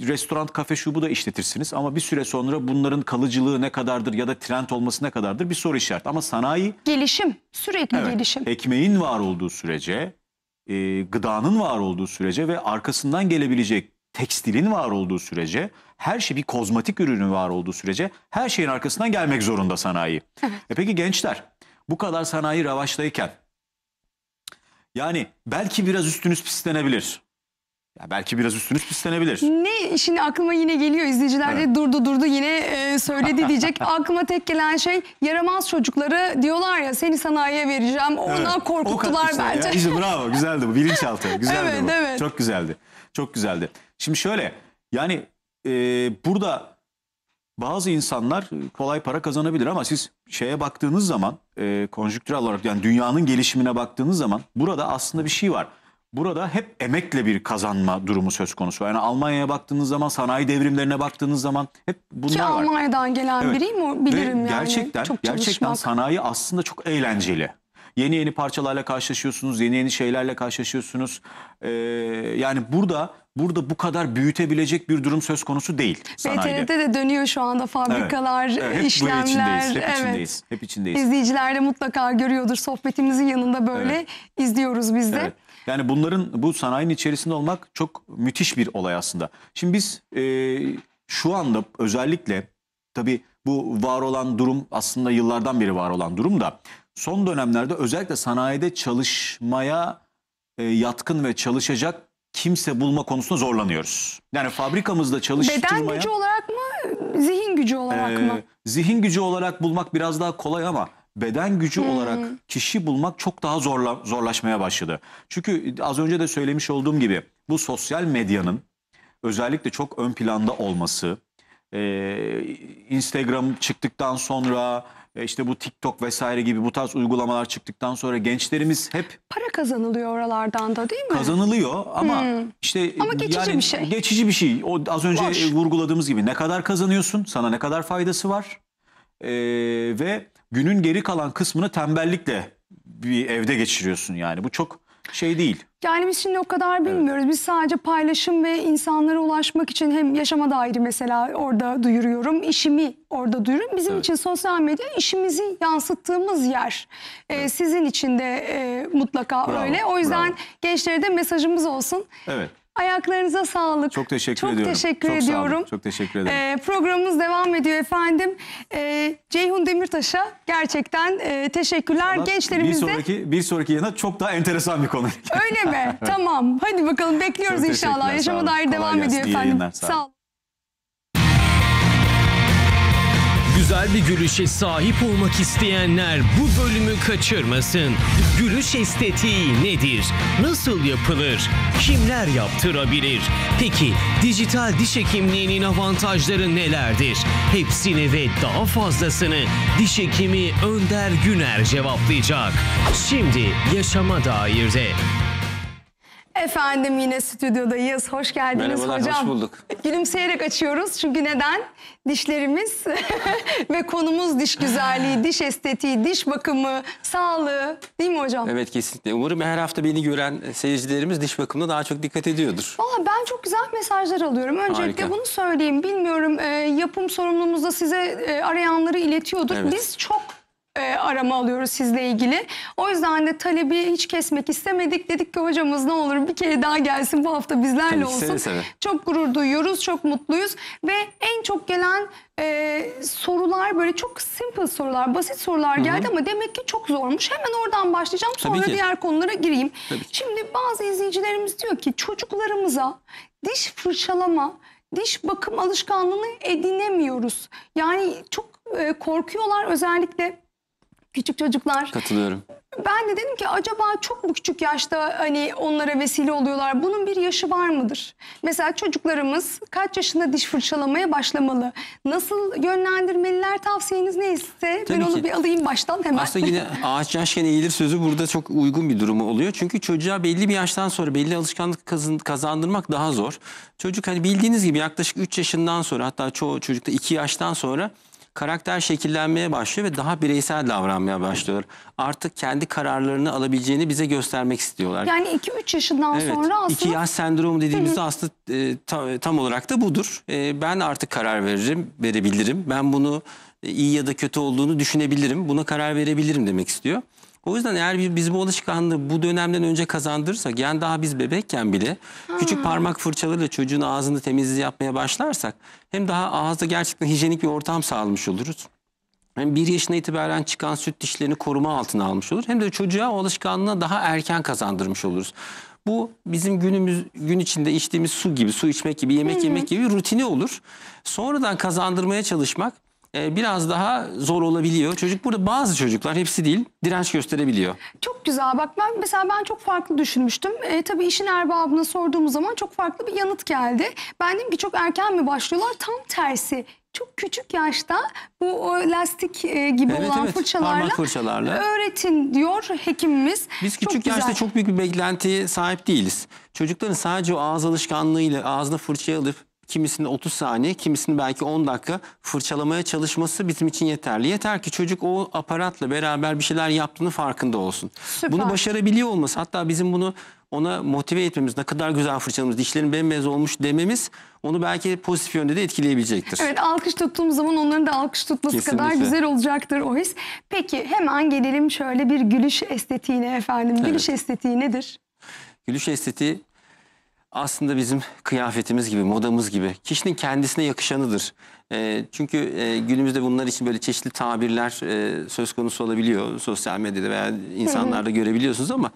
restoran, kafe, şubu da işletirsiniz ama bir süre sonra bunların kalıcılığı ne kadardır ya da trend olması ne kadardır bir soru işareti. Ama sanayi... Gelişim, sürekli evet, gelişim. Ekmeğin var olduğu sürece, e, gıdanın var olduğu sürece ve arkasından gelebilecek tekstilin var olduğu sürece, her şey bir kozmetik ürünün var olduğu sürece her şeyin arkasından gelmek zorunda sanayi. Evet. E peki gençler bu kadar sanayi ravaştayken yani belki biraz üstünüz pislenebilir. Ya belki biraz üstünüz istenebilir. Ne şimdi aklıma yine geliyor izleyiciler de durdu durdu yine e, söyledi diyecek. aklıma tek gelen şey yaramaz çocukları diyorlar ya seni sanayiye vereceğim. Ondan Evet, korkuttular katmışlar ya. bence. İşte bravo güzeldi bu bilinçaltı. Güzeldi Evet, bu. evet. Çok güzeldi. Çok güzeldi. Şimdi şöyle yani e, burada bazı insanlar kolay para kazanabilir ama siz şeye baktığınız zaman e, konjüktürel olarak yani dünyanın gelişimine baktığınız zaman burada aslında bir şey var burada hep emekle bir kazanma durumu söz konusu. Yani Almanya'ya baktığınız zaman, sanayi devrimlerine baktığınız zaman hep bunlar Ki var. Ki Almanya'dan gelen evet. biriyim bilirim Ve yani. Gerçekten, çok gerçekten sanayi aslında çok eğlenceli. Yeni yeni parçalarla karşılaşıyorsunuz, yeni yeni şeylerle karşılaşıyorsunuz. Ee, yani burada burada bu kadar büyütebilecek bir durum söz konusu değil. Sanayide. BTR'de de dönüyor şu anda fabrikalar, evet, evet, hep işlemler. Hep içindeyiz, hep evet. içindeyiz, hep içindeyiz. İzleyiciler de mutlaka görüyordur sohbetimizin yanında böyle evet. izliyoruz biz de. Evet. Yani bunların bu sanayinin içerisinde olmak çok müthiş bir olay aslında. Şimdi biz e, şu anda özellikle tabii bu var olan durum aslında yıllardan beri var olan durum da son dönemlerde özellikle sanayide çalışmaya e, yatkın ve çalışacak kimse bulma konusunda zorlanıyoruz. Yani fabrikamızda çalıştırmaya... Beden gücü olarak mı, zihin gücü olarak e, mı? Zihin gücü olarak bulmak biraz daha kolay ama beden gücü hmm. olarak kişi bulmak çok daha zorla, zorlaşmaya başladı. Çünkü az önce de söylemiş olduğum gibi bu sosyal medyanın özellikle çok ön planda olması, e, Instagram çıktıktan sonra e, işte bu TikTok vesaire gibi bu tarz uygulamalar çıktıktan sonra gençlerimiz hep para kazanılıyor oralardan da değil mi? Kazanılıyor ama hmm. işte e, ama geçici yani bir şey. Geçici bir şey. O az önce Boş. vurguladığımız gibi ne kadar kazanıyorsun? Sana ne kadar faydası var? Ee, ve günün geri kalan kısmını tembellikle bir evde geçiriyorsun yani. Bu çok şey değil. Yani biz şimdi o kadar bilmiyoruz. Evet. Biz sadece paylaşım ve insanlara ulaşmak için hem yaşama dair mesela orada duyuruyorum, işimi orada duyuruyorum. Bizim evet. için sosyal medya işimizi yansıttığımız yer. Ee, evet. Ee, sizin için de e, mutlaka Bravo. öyle. O yüzden Bravo. gençlere de mesajımız olsun. Evet. Ayaklarınıza sağlık. Çok teşekkür Çok ediyorum. Teşekkür Çok ediyorum. Sağ olun. Çok teşekkür ederim. Ee, programımız devam ediyor efendim. Ee, Ceyhun Demirtaş'a gerçekten e, teşekkürler. Ama Gençlerimizde... Bir sonraki, bir sonraki yana çok daha enteresan bir konu. Öyle mi? tamam. Hadi bakalım bekliyoruz inşallah. Yaşama dair devam ediyor efendim. Sağ Sağ olun. Güzel bir gülüşe sahip olmak isteyenler bu bölümü kaçırmasın. Gülüş estetiği nedir? Nasıl yapılır? Kimler yaptırabilir? Peki dijital diş hekimliğinin avantajları nelerdir? Hepsini ve daha fazlasını diş hekimi Önder Güner cevaplayacak. Şimdi yaşama dair de Efendim yine stüdyodayız. Hoş geldiniz Merhabalar, hocam. hoş bulduk. Gülümseyerek açıyoruz. Çünkü neden? Dişlerimiz ve konumuz diş güzelliği, diş estetiği, diş bakımı, sağlığı değil mi hocam? Evet kesinlikle. Umarım her hafta beni gören seyircilerimiz diş bakımına daha çok dikkat ediyordur. Valla ben çok güzel mesajlar alıyorum. Öncelikle Harika. bunu söyleyeyim. Bilmiyorum e, yapım sorumluluğumuzda size e, arayanları iletiyorduk. Evet. Biz çok e, arama alıyoruz sizle ilgili. O yüzden de talebi hiç kesmek istemedik. Dedik ki hocamız ne olur bir kere daha gelsin bu hafta bizlerle Tabii, olsun. Seve seve. Çok gurur duyuyoruz, çok mutluyuz. Ve en çok gelen e, sorular böyle çok simple sorular, basit sorular geldi Hı -hı. ama demek ki çok zormuş. Hemen oradan başlayacağım sonra Tabii ki. diğer konulara gireyim. Tabii Şimdi bazı izleyicilerimiz diyor ki çocuklarımıza diş fırçalama, diş bakım alışkanlığını edinemiyoruz. Yani çok e, korkuyorlar özellikle küçük çocuklar. Katılıyorum. Ben de dedim ki acaba çok mu küçük yaşta hani onlara vesile oluyorlar? Bunun bir yaşı var mıdır? Mesela çocuklarımız kaç yaşında diş fırçalamaya başlamalı? Nasıl yönlendirmeliler? Tavsiyeniz neyse Tabii ben onu bir alayım baştan hemen. Aslında yine ağaç yaşken eğilir sözü burada çok uygun bir durumu oluyor. Çünkü çocuğa belli bir yaştan sonra belli alışkanlık kazandırmak daha zor. Çocuk hani bildiğiniz gibi yaklaşık 3 yaşından sonra hatta çoğu çocukta 2 yaştan sonra karakter şekillenmeye başlıyor ve daha bireysel davranmaya başlıyorlar. Artık kendi kararlarını alabileceğini bize göstermek istiyorlar. Yani 2-3 yaşından evet, sonra aslında... İki yaş sendromu dediğimizde aslında e, tam, tam olarak da budur. E, ben artık karar veririm, verebilirim. Ben bunu e, iyi ya da kötü olduğunu düşünebilirim. Buna karar verebilirim demek istiyor. O yüzden eğer biz bu alışkanlığı bu dönemden önce kazandırırsak yani daha biz bebekken bile küçük hmm. parmak fırçalarıyla çocuğun ağzını temizliği yapmaya başlarsak hem daha ağızda gerçekten hijyenik bir ortam sağlamış oluruz. Hem bir yaşına itibaren çıkan süt dişlerini koruma altına almış olur. Hem de çocuğa o alışkanlığı daha erken kazandırmış oluruz. Bu bizim günümüz gün içinde içtiğimiz su gibi, su içmek gibi, yemek Hı -hı. yemek gibi rutini olur. Sonradan kazandırmaya çalışmak ee, biraz daha zor olabiliyor. Çocuk burada bazı çocuklar hepsi değil direnç gösterebiliyor. Çok güzel bak ben mesela ben çok farklı düşünmüştüm. E, tabii işin erbabına sorduğumuz zaman çok farklı bir yanıt geldi. Ben dedim ki çok erken mi başlıyorlar? Tam tersi çok küçük yaşta bu lastik e, gibi evet, olan evet, fırçalarla, fırçalarla öğretin diyor hekimimiz. Biz küçük çok yaşta güzel. çok büyük bir beklentiye sahip değiliz. Çocukların sadece o ağız alışkanlığıyla ağzına fırça alıp kimisini 30 saniye, kimisini belki 10 dakika fırçalamaya çalışması bizim için yeterli. Yeter ki çocuk o aparatla beraber bir şeyler yaptığını farkında olsun. Süper. Bunu başarabiliyor olması hatta bizim bunu ona motive etmemiz, ne kadar güzel fırçalamız, dişlerin bembeyaz olmuş dememiz onu belki pozitif yönde de etkileyebilecektir. Evet alkış tuttuğumuz zaman onların da alkış tutması Kesinlikle. kadar güzel olacaktır o his. Peki hemen gelelim şöyle bir gülüş estetiğine efendim. Gülüş evet. estetiği nedir? Gülüş estetiği aslında bizim kıyafetimiz gibi, modamız gibi. Kişinin kendisine yakışanıdır. E, çünkü e, günümüzde bunlar için böyle çeşitli tabirler e, söz konusu olabiliyor. Sosyal medyada veya insanlarda görebiliyorsunuz ama...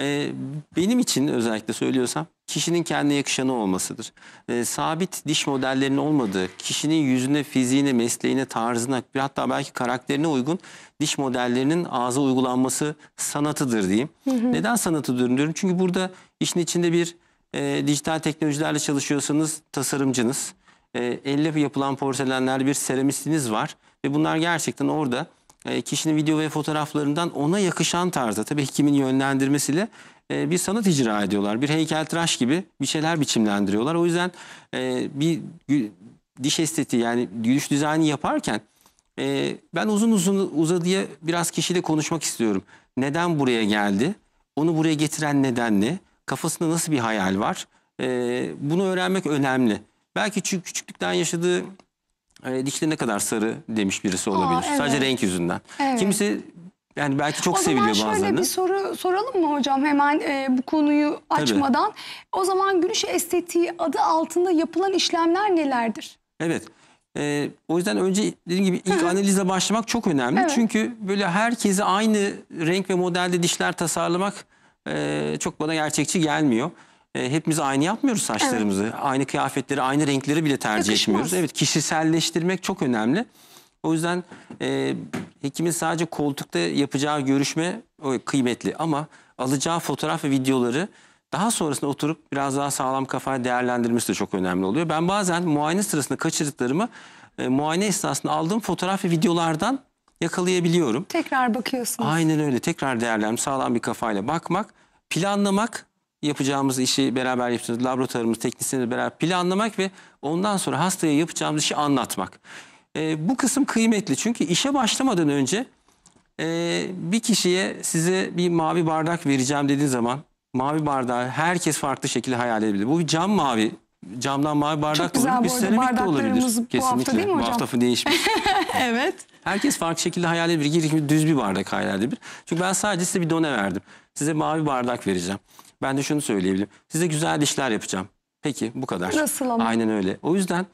E, benim için özellikle söylüyorsam kişinin kendine yakışanı olmasıdır. E, sabit diş modellerinin olmadığı, kişinin yüzüne, fiziğine, mesleğine, tarzına, bir hatta belki karakterine uygun diş modellerinin ağza uygulanması sanatıdır diyeyim. Neden sanatıdır diyorum? Çünkü burada işin içinde bir e, dijital teknolojilerle çalışıyorsanız tasarımcınız, e, elle yapılan porselenler bir seramistiniz var ve bunlar gerçekten orada e, kişinin video ve fotoğraflarından ona yakışan tarzda tabii kimin yönlendirmesiyle e, bir sanat icra ediyorlar. Bir heykeltıraş gibi bir şeyler biçimlendiriyorlar. O yüzden e, bir diş esteti, yani gülüş düzeni yaparken e, ben uzun uzun uzadıya biraz kişiyle konuşmak istiyorum. Neden buraya geldi? Onu buraya getiren neden ne? Kafasında nasıl bir hayal var? E, bunu öğrenmek önemli. Belki çünkü küçüklükten yaşadığı e, ne kadar sarı demiş birisi olabilir. Aa, evet. Sadece renk yüzünden. Evet. Kimisi yani belki çok seviliyor bazen. O zaman şöyle bir soru soralım mı hocam hemen e, bu konuyu açmadan? Tabii. O zaman gülüş estetiği adı altında yapılan işlemler nelerdir? Evet. E, o yüzden önce dediğim gibi ilk Hı. analize başlamak çok önemli. Evet. Çünkü böyle herkese aynı renk ve modelde dişler tasarlamak ee, çok bana gerçekçi gelmiyor. Ee, hepimiz aynı yapmıyoruz saçlarımızı. Evet. Aynı kıyafetleri, aynı renkleri bile tercih Yakışmaz. etmiyoruz. Evet, kişiselleştirmek çok önemli. O yüzden e, hekimin sadece koltukta yapacağı görüşme o kıymetli ama alacağı fotoğraf ve videoları daha sonrasında oturup biraz daha sağlam kafaya değerlendirmesi de çok önemli oluyor. Ben bazen muayene sırasında kaçırdıklarımı e, muayene esnasında aldığım fotoğraf ve videolardan yakalayabiliyorum. Tekrar bakıyorsunuz. Aynen öyle. Tekrar değerlendirmek, sağlam bir kafayla bakmak, planlamak, yapacağımız işi beraber yapacağımız laboratuvarımız, teknisyenimiz beraber planlamak ve ondan sonra hastaya yapacağımız işi anlatmak. E, bu kısım kıymetli çünkü işe başlamadan önce e, bir kişiye size bir mavi bardak vereceğim dediğin zaman mavi bardağı herkes farklı şekilde hayal edebilir. Bu bir cam mavi camdan mavi bardak Çok güzel da olabilir. Bir seramik de olabilir. Kesinlikle. Bu hafta değil mi hocam? Bu hafta değişmiş. evet. Herkes farklı şekilde hayal edebilir. düz bir bardak hayal edebilir. Çünkü ben sadece size bir done verdim. Size mavi bardak vereceğim. Ben de şunu söyleyebilirim. Size güzel dişler yapacağım. Peki bu kadar. Nasıl ama? Aynen öyle. O yüzden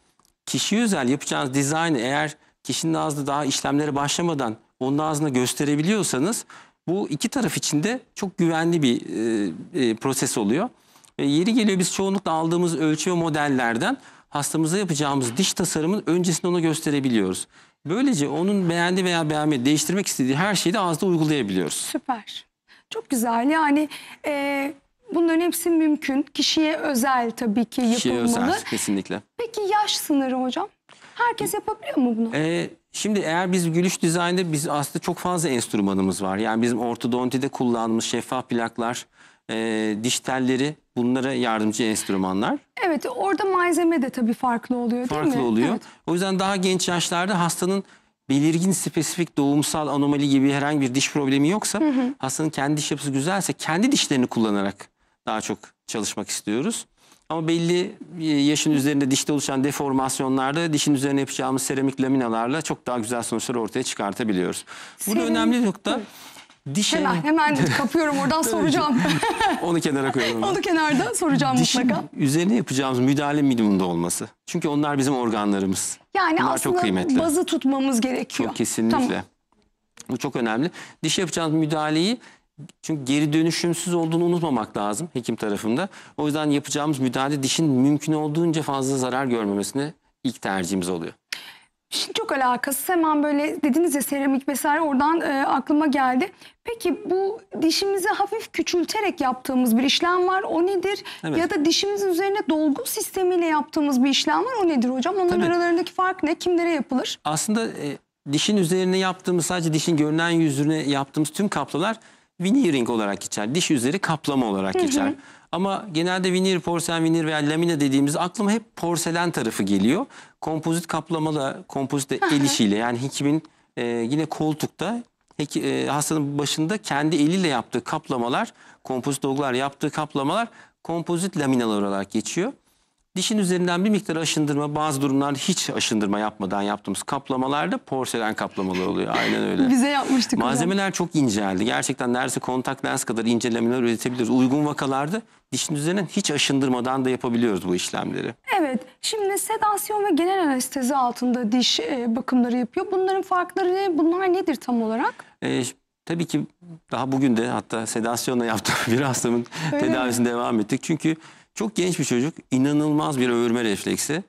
kişi özel yapacağınız dizaynı eğer kişinin ağzında daha işlemlere başlamadan onun ağzına gösterebiliyorsanız bu iki taraf için de çok güvenli bir e, e, proses oluyor. Ve yeri geliyor biz çoğunlukla aldığımız ölçü ve modellerden hastamıza yapacağımız diş tasarımın öncesini ona gösterebiliyoruz. Böylece onun beğendi veya beğenmedi değiştirmek istediği her şeyi de ağızda uygulayabiliyoruz. Süper. Çok güzel yani e, bunların hepsi mümkün. Kişiye özel tabii ki yapılmalı. Kişiye özel kesinlikle. Peki yaş sınırı hocam? Herkes yapabiliyor mu bunu? Ee, şimdi eğer biz gülüş dizaynında biz aslında çok fazla enstrümanımız var. Yani bizim ortodontide kullandığımız şeffaf plaklar, e, ee, diş telleri bunlara yardımcı enstrümanlar. Evet orada malzeme de tabii farklı oluyor farklı değil mi? Farklı oluyor. Evet. O yüzden daha genç yaşlarda hastanın belirgin spesifik doğumsal anomali gibi herhangi bir diş problemi yoksa hı hı. hastanın kendi diş yapısı güzelse kendi dişlerini kullanarak daha çok çalışmak istiyoruz. Ama belli e, yaşın üzerinde dişte oluşan deformasyonlarda dişin üzerine yapacağımız seramik laminalarla çok daha güzel sonuçlar ortaya çıkartabiliyoruz. Seramik. Burada önemli nokta Dişe... Hemen, hemen kapıyorum oradan soracağım. Onu kenara koyalım. Onu kenarda soracağım Dişin mutlaka. üzerine yapacağımız müdahale minimumda olması. Çünkü onlar bizim organlarımız. Yani Bunlar aslında çok kıymetli. bazı tutmamız gerekiyor. Çok kesinlikle. Tamam. Bu çok önemli. Diş yapacağımız müdahaleyi çünkü geri dönüşümsüz olduğunu unutmamak lazım hekim tarafında. O yüzden yapacağımız müdahale dişin mümkün olduğunca fazla zarar görmemesine ilk tercihimiz oluyor. Şimdi çok alakası hemen böyle dediniz ya seramik vesaire oradan e, aklıma geldi. Peki bu dişimizi hafif küçülterek yaptığımız bir işlem var o nedir? Evet. Ya da dişimizin üzerine dolgu sistemiyle yaptığımız bir işlem var o nedir hocam? Onların Tabii. aralarındaki fark ne? Kimlere yapılır? Aslında e, dişin üzerine yaptığımız sadece dişin görünen yüzüne yaptığımız tüm kaplalar veneering olarak geçer. Diş üzeri kaplama olarak hı hı. geçer. Ama genelde veneer, porselen veneer veya lamina dediğimiz aklıma hep porselen tarafı geliyor kompozit kaplamada, kompozitte el işiyle yani hekimin e, yine koltukta heki, e, hastanın başında kendi eliyle yaptığı kaplamalar, kompozit dolgular yaptığı kaplamalar kompozit laminalar olarak geçiyor. Dişin üzerinden bir miktar aşındırma bazı durumlarda hiç aşındırma yapmadan yaptığımız kaplamalarda porselen kaplamalı oluyor. Aynen öyle. Bize yapmıştık. Malzemeler hocam. çok inceldi. Gerçekten neredeyse kontak lens kadar ince lamineler üretebiliriz. Uygun vakalarda dişin üzerinden hiç aşındırmadan da yapabiliyoruz bu işlemleri. Evet. Şimdi sedasyon ve genel anestezi altında diş e, bakımları yapıyor. Bunların farkları ne? Bunlar nedir tam olarak? Ee, Tabii ki daha bugün de hatta sedasyonla yaptığım bir hastamın Öyle tedavisini mi? devam ettik. Çünkü çok genç bir çocuk. inanılmaz bir övürme refleksi.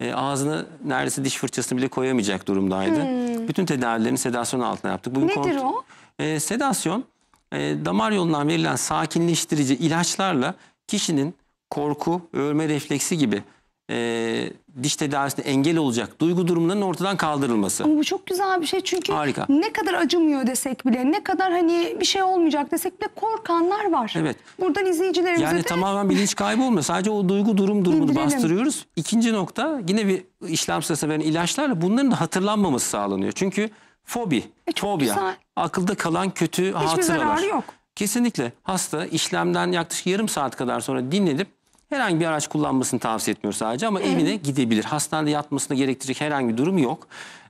E, ağzına neredeyse diş fırçasını bile koyamayacak durumdaydı. Hmm. Bütün tedavilerini sedasyon altına yaptık. Bugün Nedir o? E, sedasyon e, damar yolundan verilen sakinleştirici ilaçlarla kişinin korku, övürme refleksi gibi e, diş tedavisine engel olacak duygu durumlarının ortadan kaldırılması. Ama bu çok güzel bir şey çünkü Harika. ne kadar acımıyor desek bile ne kadar hani bir şey olmayacak desek bile korkanlar var. Evet. Buradan izleyicilerimize yani de... tamamen bilinç kaybı olmuyor. Sadece o duygu durum durumunu İndirelim. bastırıyoruz. İkinci nokta yine bir işlem sırasında veren ilaçlarla bunların da hatırlanmaması sağlanıyor. Çünkü fobi, e fobya, güzel. akılda kalan kötü Hiçbir hatıralar. Hiçbir zararı yok. Kesinlikle hasta işlemden yaklaşık yarım saat kadar sonra dinlenip Herhangi bir araç kullanmasını tavsiye etmiyor sadece ama evet. evine gidebilir. Hastanede yatmasına gerektirecek herhangi bir durum yok.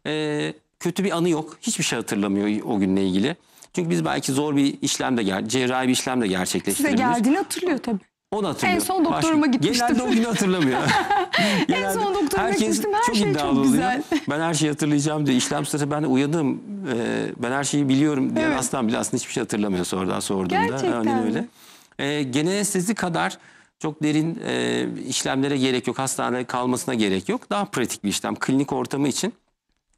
Ee, kötü bir anı yok. Hiçbir şey hatırlamıyor o günle ilgili. Çünkü biz belki zor bir işlemde de, cerrahi bir işlemde de gerçekleştirebiliriz. Size geldiğini hatırlıyor tabii. O da hatırlıyor. En son doktoruma Başka, gitmiştim. Genelde o günü hatırlamıyor. en son doktoruma gitmiştim. Her çok şey çok güzel. Oluyor. Ben her şeyi hatırlayacağım diye. İşlem sırası ben uyadım. Ee, ben her şeyi biliyorum diye evet. aslan bile aslında hiçbir şey hatırlamıyor sonradan sorduğumda Gerçekten. Aynen öyle. Ee, genel anestezi kadar çok derin e, işlemlere gerek yok. Hastanede kalmasına gerek yok. Daha pratik bir işlem. Klinik ortamı için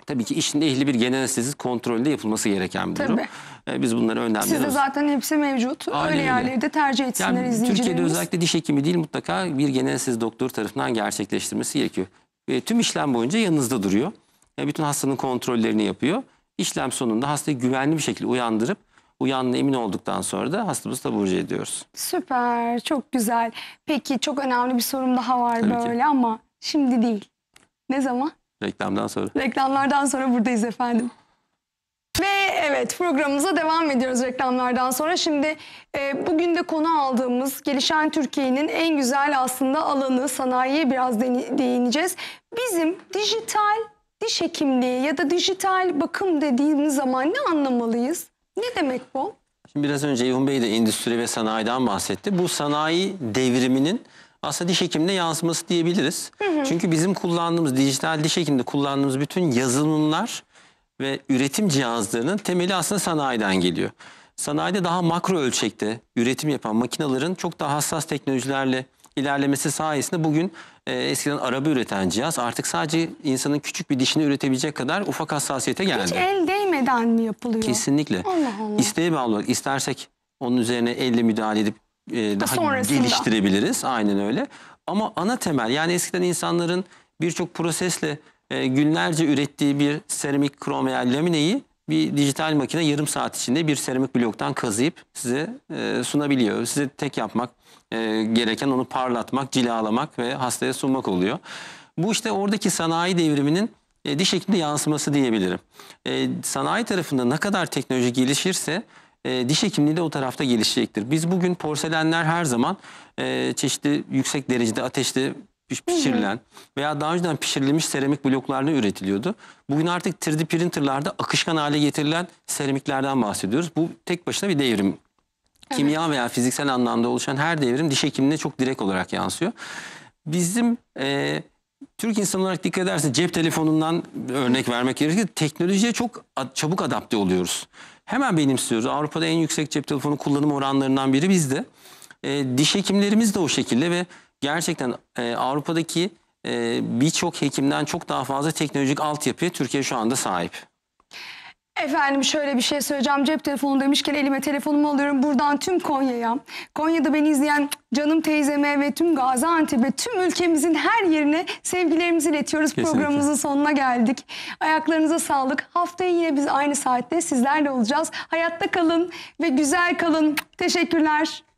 tabii ki işin ehli bir genel anestezi kontrolünde yapılması gereken bir durum. Tabii. E, biz bunları önemli. Sizde zaten hepsi mevcut. Aynen öyle, öyle yerleri de tercih etsinler yani, izleyicilerimiz. Türkiye'de özellikle diş hekimi değil mutlaka bir genel anestezi doktoru tarafından gerçekleştirmesi gerekiyor. E, tüm işlem boyunca yanınızda duruyor. E, bütün hastanın kontrollerini yapıyor. İşlem sonunda hastayı güvenli bir şekilde uyandırıp uyanına emin olduktan sonra da hastamızı taburcu ediyoruz. Süper, çok güzel. Peki çok önemli bir sorum daha var Tabii ki. böyle ama şimdi değil. Ne zaman? Reklamdan sonra. Reklamlardan sonra buradayız efendim. Ve evet programımıza devam ediyoruz reklamlardan sonra. Şimdi e, bugün de konu aldığımız gelişen Türkiye'nin en güzel aslında alanı sanayiye biraz değineceğiz. Bizim dijital diş hekimliği ya da dijital bakım dediğimiz zaman ne anlamalıyız? Ne demek bu? Şimdi biraz önce Yevun Bey de endüstri ve sanayiden bahsetti. Bu sanayi devriminin aslında diş hekimine yansıması diyebiliriz. Hı hı. Çünkü bizim kullandığımız dijital diş hekimde kullandığımız bütün yazılımlar ve üretim cihazlarının temeli aslında sanayiden geliyor. Sanayide daha makro ölçekte üretim yapan makinelerin çok daha hassas teknolojilerle ilerlemesi sayesinde bugün e, eskiden araba üreten cihaz artık sadece insanın küçük bir dişini üretebilecek kadar ufak hassasiyete geldi. Hiç el değmeden mi yapılıyor? Kesinlikle. Allah Allah. İsteğe bağlı olarak istersek onun üzerine elle müdahale edip e, daha Sonrasında. geliştirebiliriz. Aynen öyle. Ama ana temel yani eskiden insanların birçok prosesle e, günlerce ürettiği bir seramik krom veya lamineyi bir dijital makine yarım saat içinde bir seramik bloktan kazıyıp size e, sunabiliyor. Size tek yapmak e, gereken onu parlatmak, cilalamak ve hastaya sunmak oluyor. Bu işte oradaki sanayi devriminin e, diş hekimde yansıması diyebilirim. E, sanayi tarafında ne kadar teknoloji gelişirse e, diş hekimliği de o tarafta gelişecektir. Biz bugün porselenler her zaman e, çeşitli yüksek derecede ateşte pişirilen veya daha önceden pişirilmiş seramik bloklarla üretiliyordu. Bugün artık 3D printerlarda akışkan hale getirilen seramiklerden bahsediyoruz. Bu tek başına bir devrim kimya veya fiziksel anlamda oluşan her devrim diş hekimine çok direkt olarak yansıyor. Bizim e, Türk insanı olarak dikkat ederse cep telefonundan örnek vermek gerekirse teknolojiye çok çabuk adapte oluyoruz. Hemen benimsiyoruz. Avrupa'da en yüksek cep telefonu kullanım oranlarından biri bizde. E, diş hekimlerimiz de o şekilde ve gerçekten e, Avrupa'daki e, birçok hekimden çok daha fazla teknolojik altyapı Türkiye şu anda sahip. Efendim şöyle bir şey söyleyeceğim. Cep telefonu demişken elime telefonumu alıyorum. Buradan tüm Konya'ya, Konya'da beni izleyen canım teyzeme ve tüm Gaziantep'e, tüm ülkemizin her yerine sevgilerimizi iletiyoruz. Kesinlikle. Programımızın sonuna geldik. Ayaklarınıza sağlık. Haftaya yine biz aynı saatte sizlerle olacağız. Hayatta kalın ve güzel kalın. Teşekkürler.